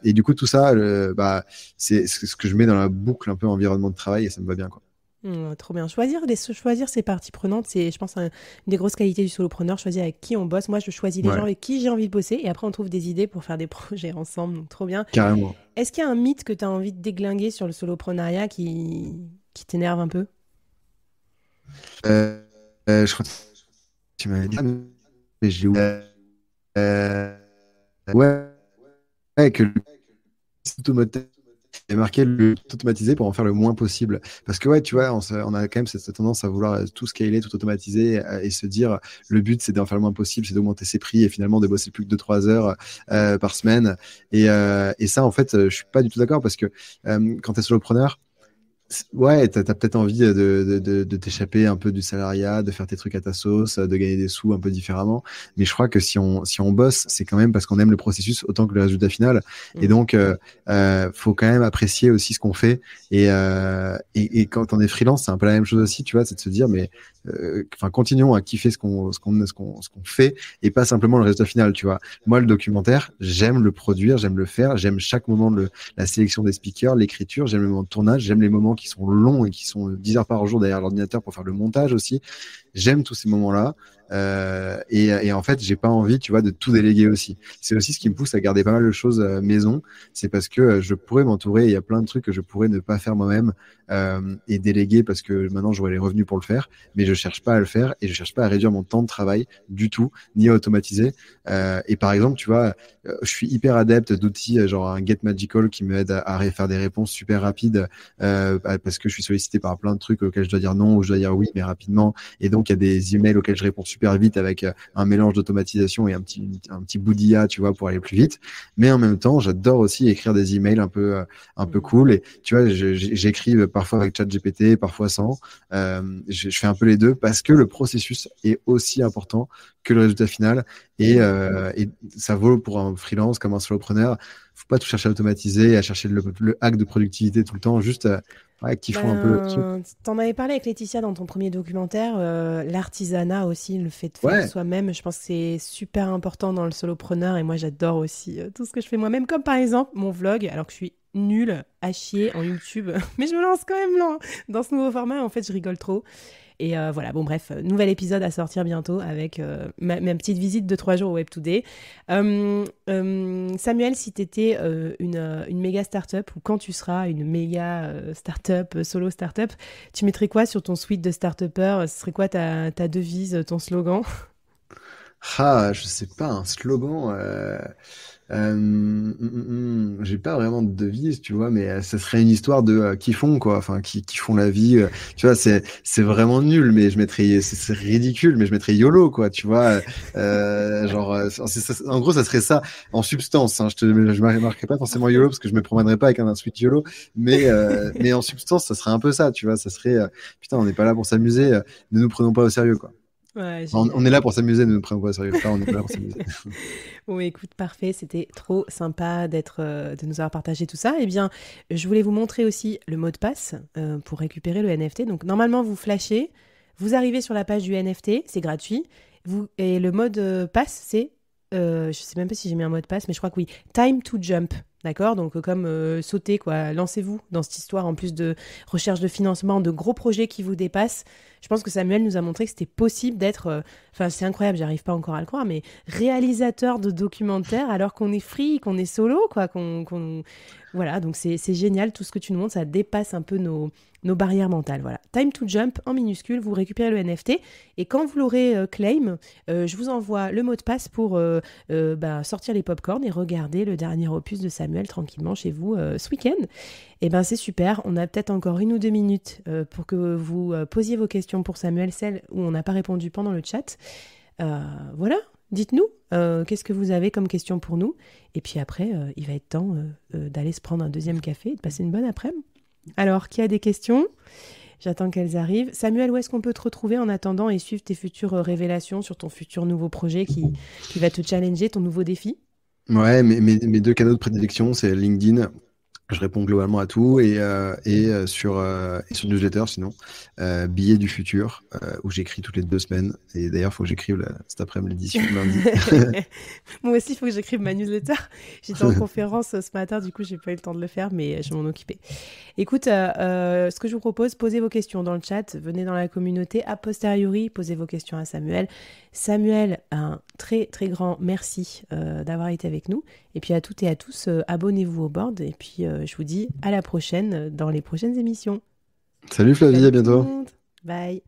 et du coup, tout ça, bah, c'est ce que je mets dans la boucle un peu environnement de travail et ça me va bien, quoi. Mmh, trop bien. Choisir, des, choisir ses parties prenantes, c'est, je pense, une des grosses qualités du solopreneur. Choisir avec qui on bosse. Moi, je choisis les gens avec qui j'ai envie de bosser et après, on trouve des idées pour faire des projets ensemble. Donc, trop bien. Carrément. Est-ce qu'il y a un mythe que tu as envie de déglinguer sur le soloprenariat qui, qui t'énerve un peu euh, euh, Je crois que tu m'avais dit, mais j'ai oublié. Euh, ouais, le et marquer le tout automatisé pour en faire le moins possible. Parce que ouais, tu vois, on, a quand même cette, tendance à vouloir tout scaler, tout automatiser euh, et, se dire le but c'est d'en faire le moins possible, c'est d'augmenter ses prix et finalement de bosser plus que 2-3 heures euh, par semaine. Euh, et, ça, en fait, je suis pas du tout d'accord parce que quand tu es solopreneur, Ouais, t'as as, peut-être envie de, de, de, t'échapper un peu du salariat, de faire tes trucs à ta sauce, de gagner des sous un peu différemment. Mais je crois que si on, si on bosse, c'est quand même parce qu'on aime le processus autant que le résultat final. Et mm. donc, euh, euh, faut quand même apprécier aussi ce qu'on fait. Euh, et, et, quand on est freelance, c'est un peu la même chose aussi, tu vois, c'est de se dire, mais enfin, continuons à kiffer ce qu'on ce qu'on fait et pas simplement le résultat final, tu vois. Moi, le documentaire, j'aime le produire, j'aime le faire, j'aime chaque moment de la sélection des speakers, l'écriture, j'aime le moment de tournage, j'aime les moments qui sont longs et qui sont 10 euh, heures par jour derrière l'ordinateur pour faire le montage aussi. J'aime tous ces moments-là. Euh, et, en fait, j'ai pas envie, tu vois, de tout déléguer aussi. C'est aussi ce qui me pousse à garder pas mal de choses euh, maison. C'est parce que euh, je pourrais m'entourer. Il y a plein de trucs que je pourrais ne pas faire moi-même et déléguer parce que maintenant j'aurais les revenus pour le faire. Mais je cherche pas à le faire et je cherche pas à réduire mon temps de travail du tout, ni à automatiser. et par exemple, tu vois, je suis hyper adepte d'outils genre un Get Magical qui m'aide à, à, faire des réponses super rapides parce que je suis sollicité par plein de trucs auxquels je dois dire non ou je dois dire oui, mais rapidement. Et donc il y a des emails auxquels je réponds super vite avec euh, un mélange d'automatisation et un petit, un petit bout d'IA, tu vois, pour aller plus vite. Mais en même temps, j'adore aussi écrire des emails un peu, euh, un peu mm. cool. Et tu vois, j'écris parfois avec ChatGPT, parfois sans. Euh, je, fais un peu les deux parce que le processus est aussi important que le résultat final. Et, mm. ça vaut pour un freelance comme un solopreneur. Faut pas tout chercher à automatiser, à chercher le, hack de productivité tout le temps. Juste, ouais, qui font un peu. Ben, t'en avais parlé avec Laetitia dans ton premier documentaire, euh, l'artisanat aussi, le fait de faire soi-même. Je pense que c'est super important dans le solopreneur et moi j'adore aussi euh, tout ce que je fais moi-même, comme par exemple mon vlog, alors que je suis nulle à chier en YouTube, mais je me lance quand même dans ce nouveau format. En fait, je rigole trop. Et euh, voilà, bon bref, euh, nouvel épisode à sortir bientôt avec euh, ma, petite visite de trois jours au Web2D. Hum, hum, Samuel, si tu étais une, une, méga startup ou quand tu seras une méga startup, solo startup, tu mettrais quoi sur ton suite de startupper Ce serait quoi ta, devise, ton slogan Ah, je sais pas, un slogan euh, hum, hum, hum, j'ai pas vraiment de devise, tu vois, mais euh, ça serait une histoire de euh, qui font quoi, enfin qui, qui font la vie. tu vois, c'est c'est vraiment nul, mais je mettrais c'est ridicule, mais je mettrais YOLO quoi, tu vois. genre, en gros, ça serait ça en substance. Hein. je te je pas forcément YOLO parce que je me promènerais pas avec un, insuite YOLO, mais mais en substance, ça serait un peu ça, tu vois. Ça serait putain, on n'est pas là pour s'amuser, ne nous prenons pas au sérieux quoi on, est là pour s'amuser, ne prenons pas sérieux. on est là pour s'amuser. bon, écoute, parfait. C'était trop sympa d'être, euh, de nous avoir partagé tout ça. Eh bien, je voulais vous montrer aussi le mot de passe euh, pour récupérer le NFT. Donc, normalement, vous flashez, vous arrivez sur la page du NFT, c'est gratuit. Vous, et le mot de passe, c'est, euh, je sais même pas si j'ai mis un mot de passe, mais je crois que oui, time to jump. D'accord Donc, comme sauter, quoi. Lancez-vous dans cette histoire en plus de recherche de financement, de gros projets qui vous dépassent je pense que Samuel nous a montré que c'était possible d'être, euh, enfin c'est incroyable, j'arrive pas encore à le croire, mais réalisateur de documentaires alors qu'on est free, qu'on est solo, quoi, voilà, donc c'est génial tout ce que tu nous montres, ça dépasse un peu nos, nos barrières mentales. Voilà. Time to jump en minuscule, vous récupérez le NFT et quand vous l'aurez euh, claim, euh, je vous envoie le mot de passe pour bah, sortir les popcorns et regarder le dernier opus de Samuel tranquillement chez vous ce week-end eh bien c'est super. On a peut-être encore une ou deux minutes euh, pour que vous euh, posiez vos questions pour Samuel, celles où on n'a pas répondu pendant le chat. Euh, voilà, dites-nous qu'est-ce que vous avez comme question pour nous. Et puis après, il va être temps d'aller se prendre un deuxième café et de passer une bonne après-midi. Alors, qui a des questions J'attends qu'elles arrivent. Samuel, où est-ce qu'on peut te retrouver en attendant et suivre tes futures révélations sur ton futur nouveau projet qui, va te challenger, ton nouveau défi Ouais, mes, mes, deux canaux de prédilection, c'est LinkedIn je réponds globalement à tout et, euh, euh, euh, sur, newsletter sinon, billet du futur où j'écris toutes les deux semaines et d'ailleurs il faut que j'écrive cet après-midi l'édition lundi. Moi aussi il faut que j'écrive ma newsletter. J'étais en conférence ce matin du coup j'ai pas eu le temps de le faire mais je vais m'en occuper. Écoute, euh, euh, ce que je vous propose, posez vos questions dans le chat, venez dans la communauté, a posteriori, posez vos questions à Samuel. Samuel, un très très grand merci euh, d'avoir été avec nous. Et puis à toutes et à tous, abonnez-vous au board. Et puis je vous dis à la prochaine dans les prochaines émissions. Salut Flavie, à bientôt. Bye.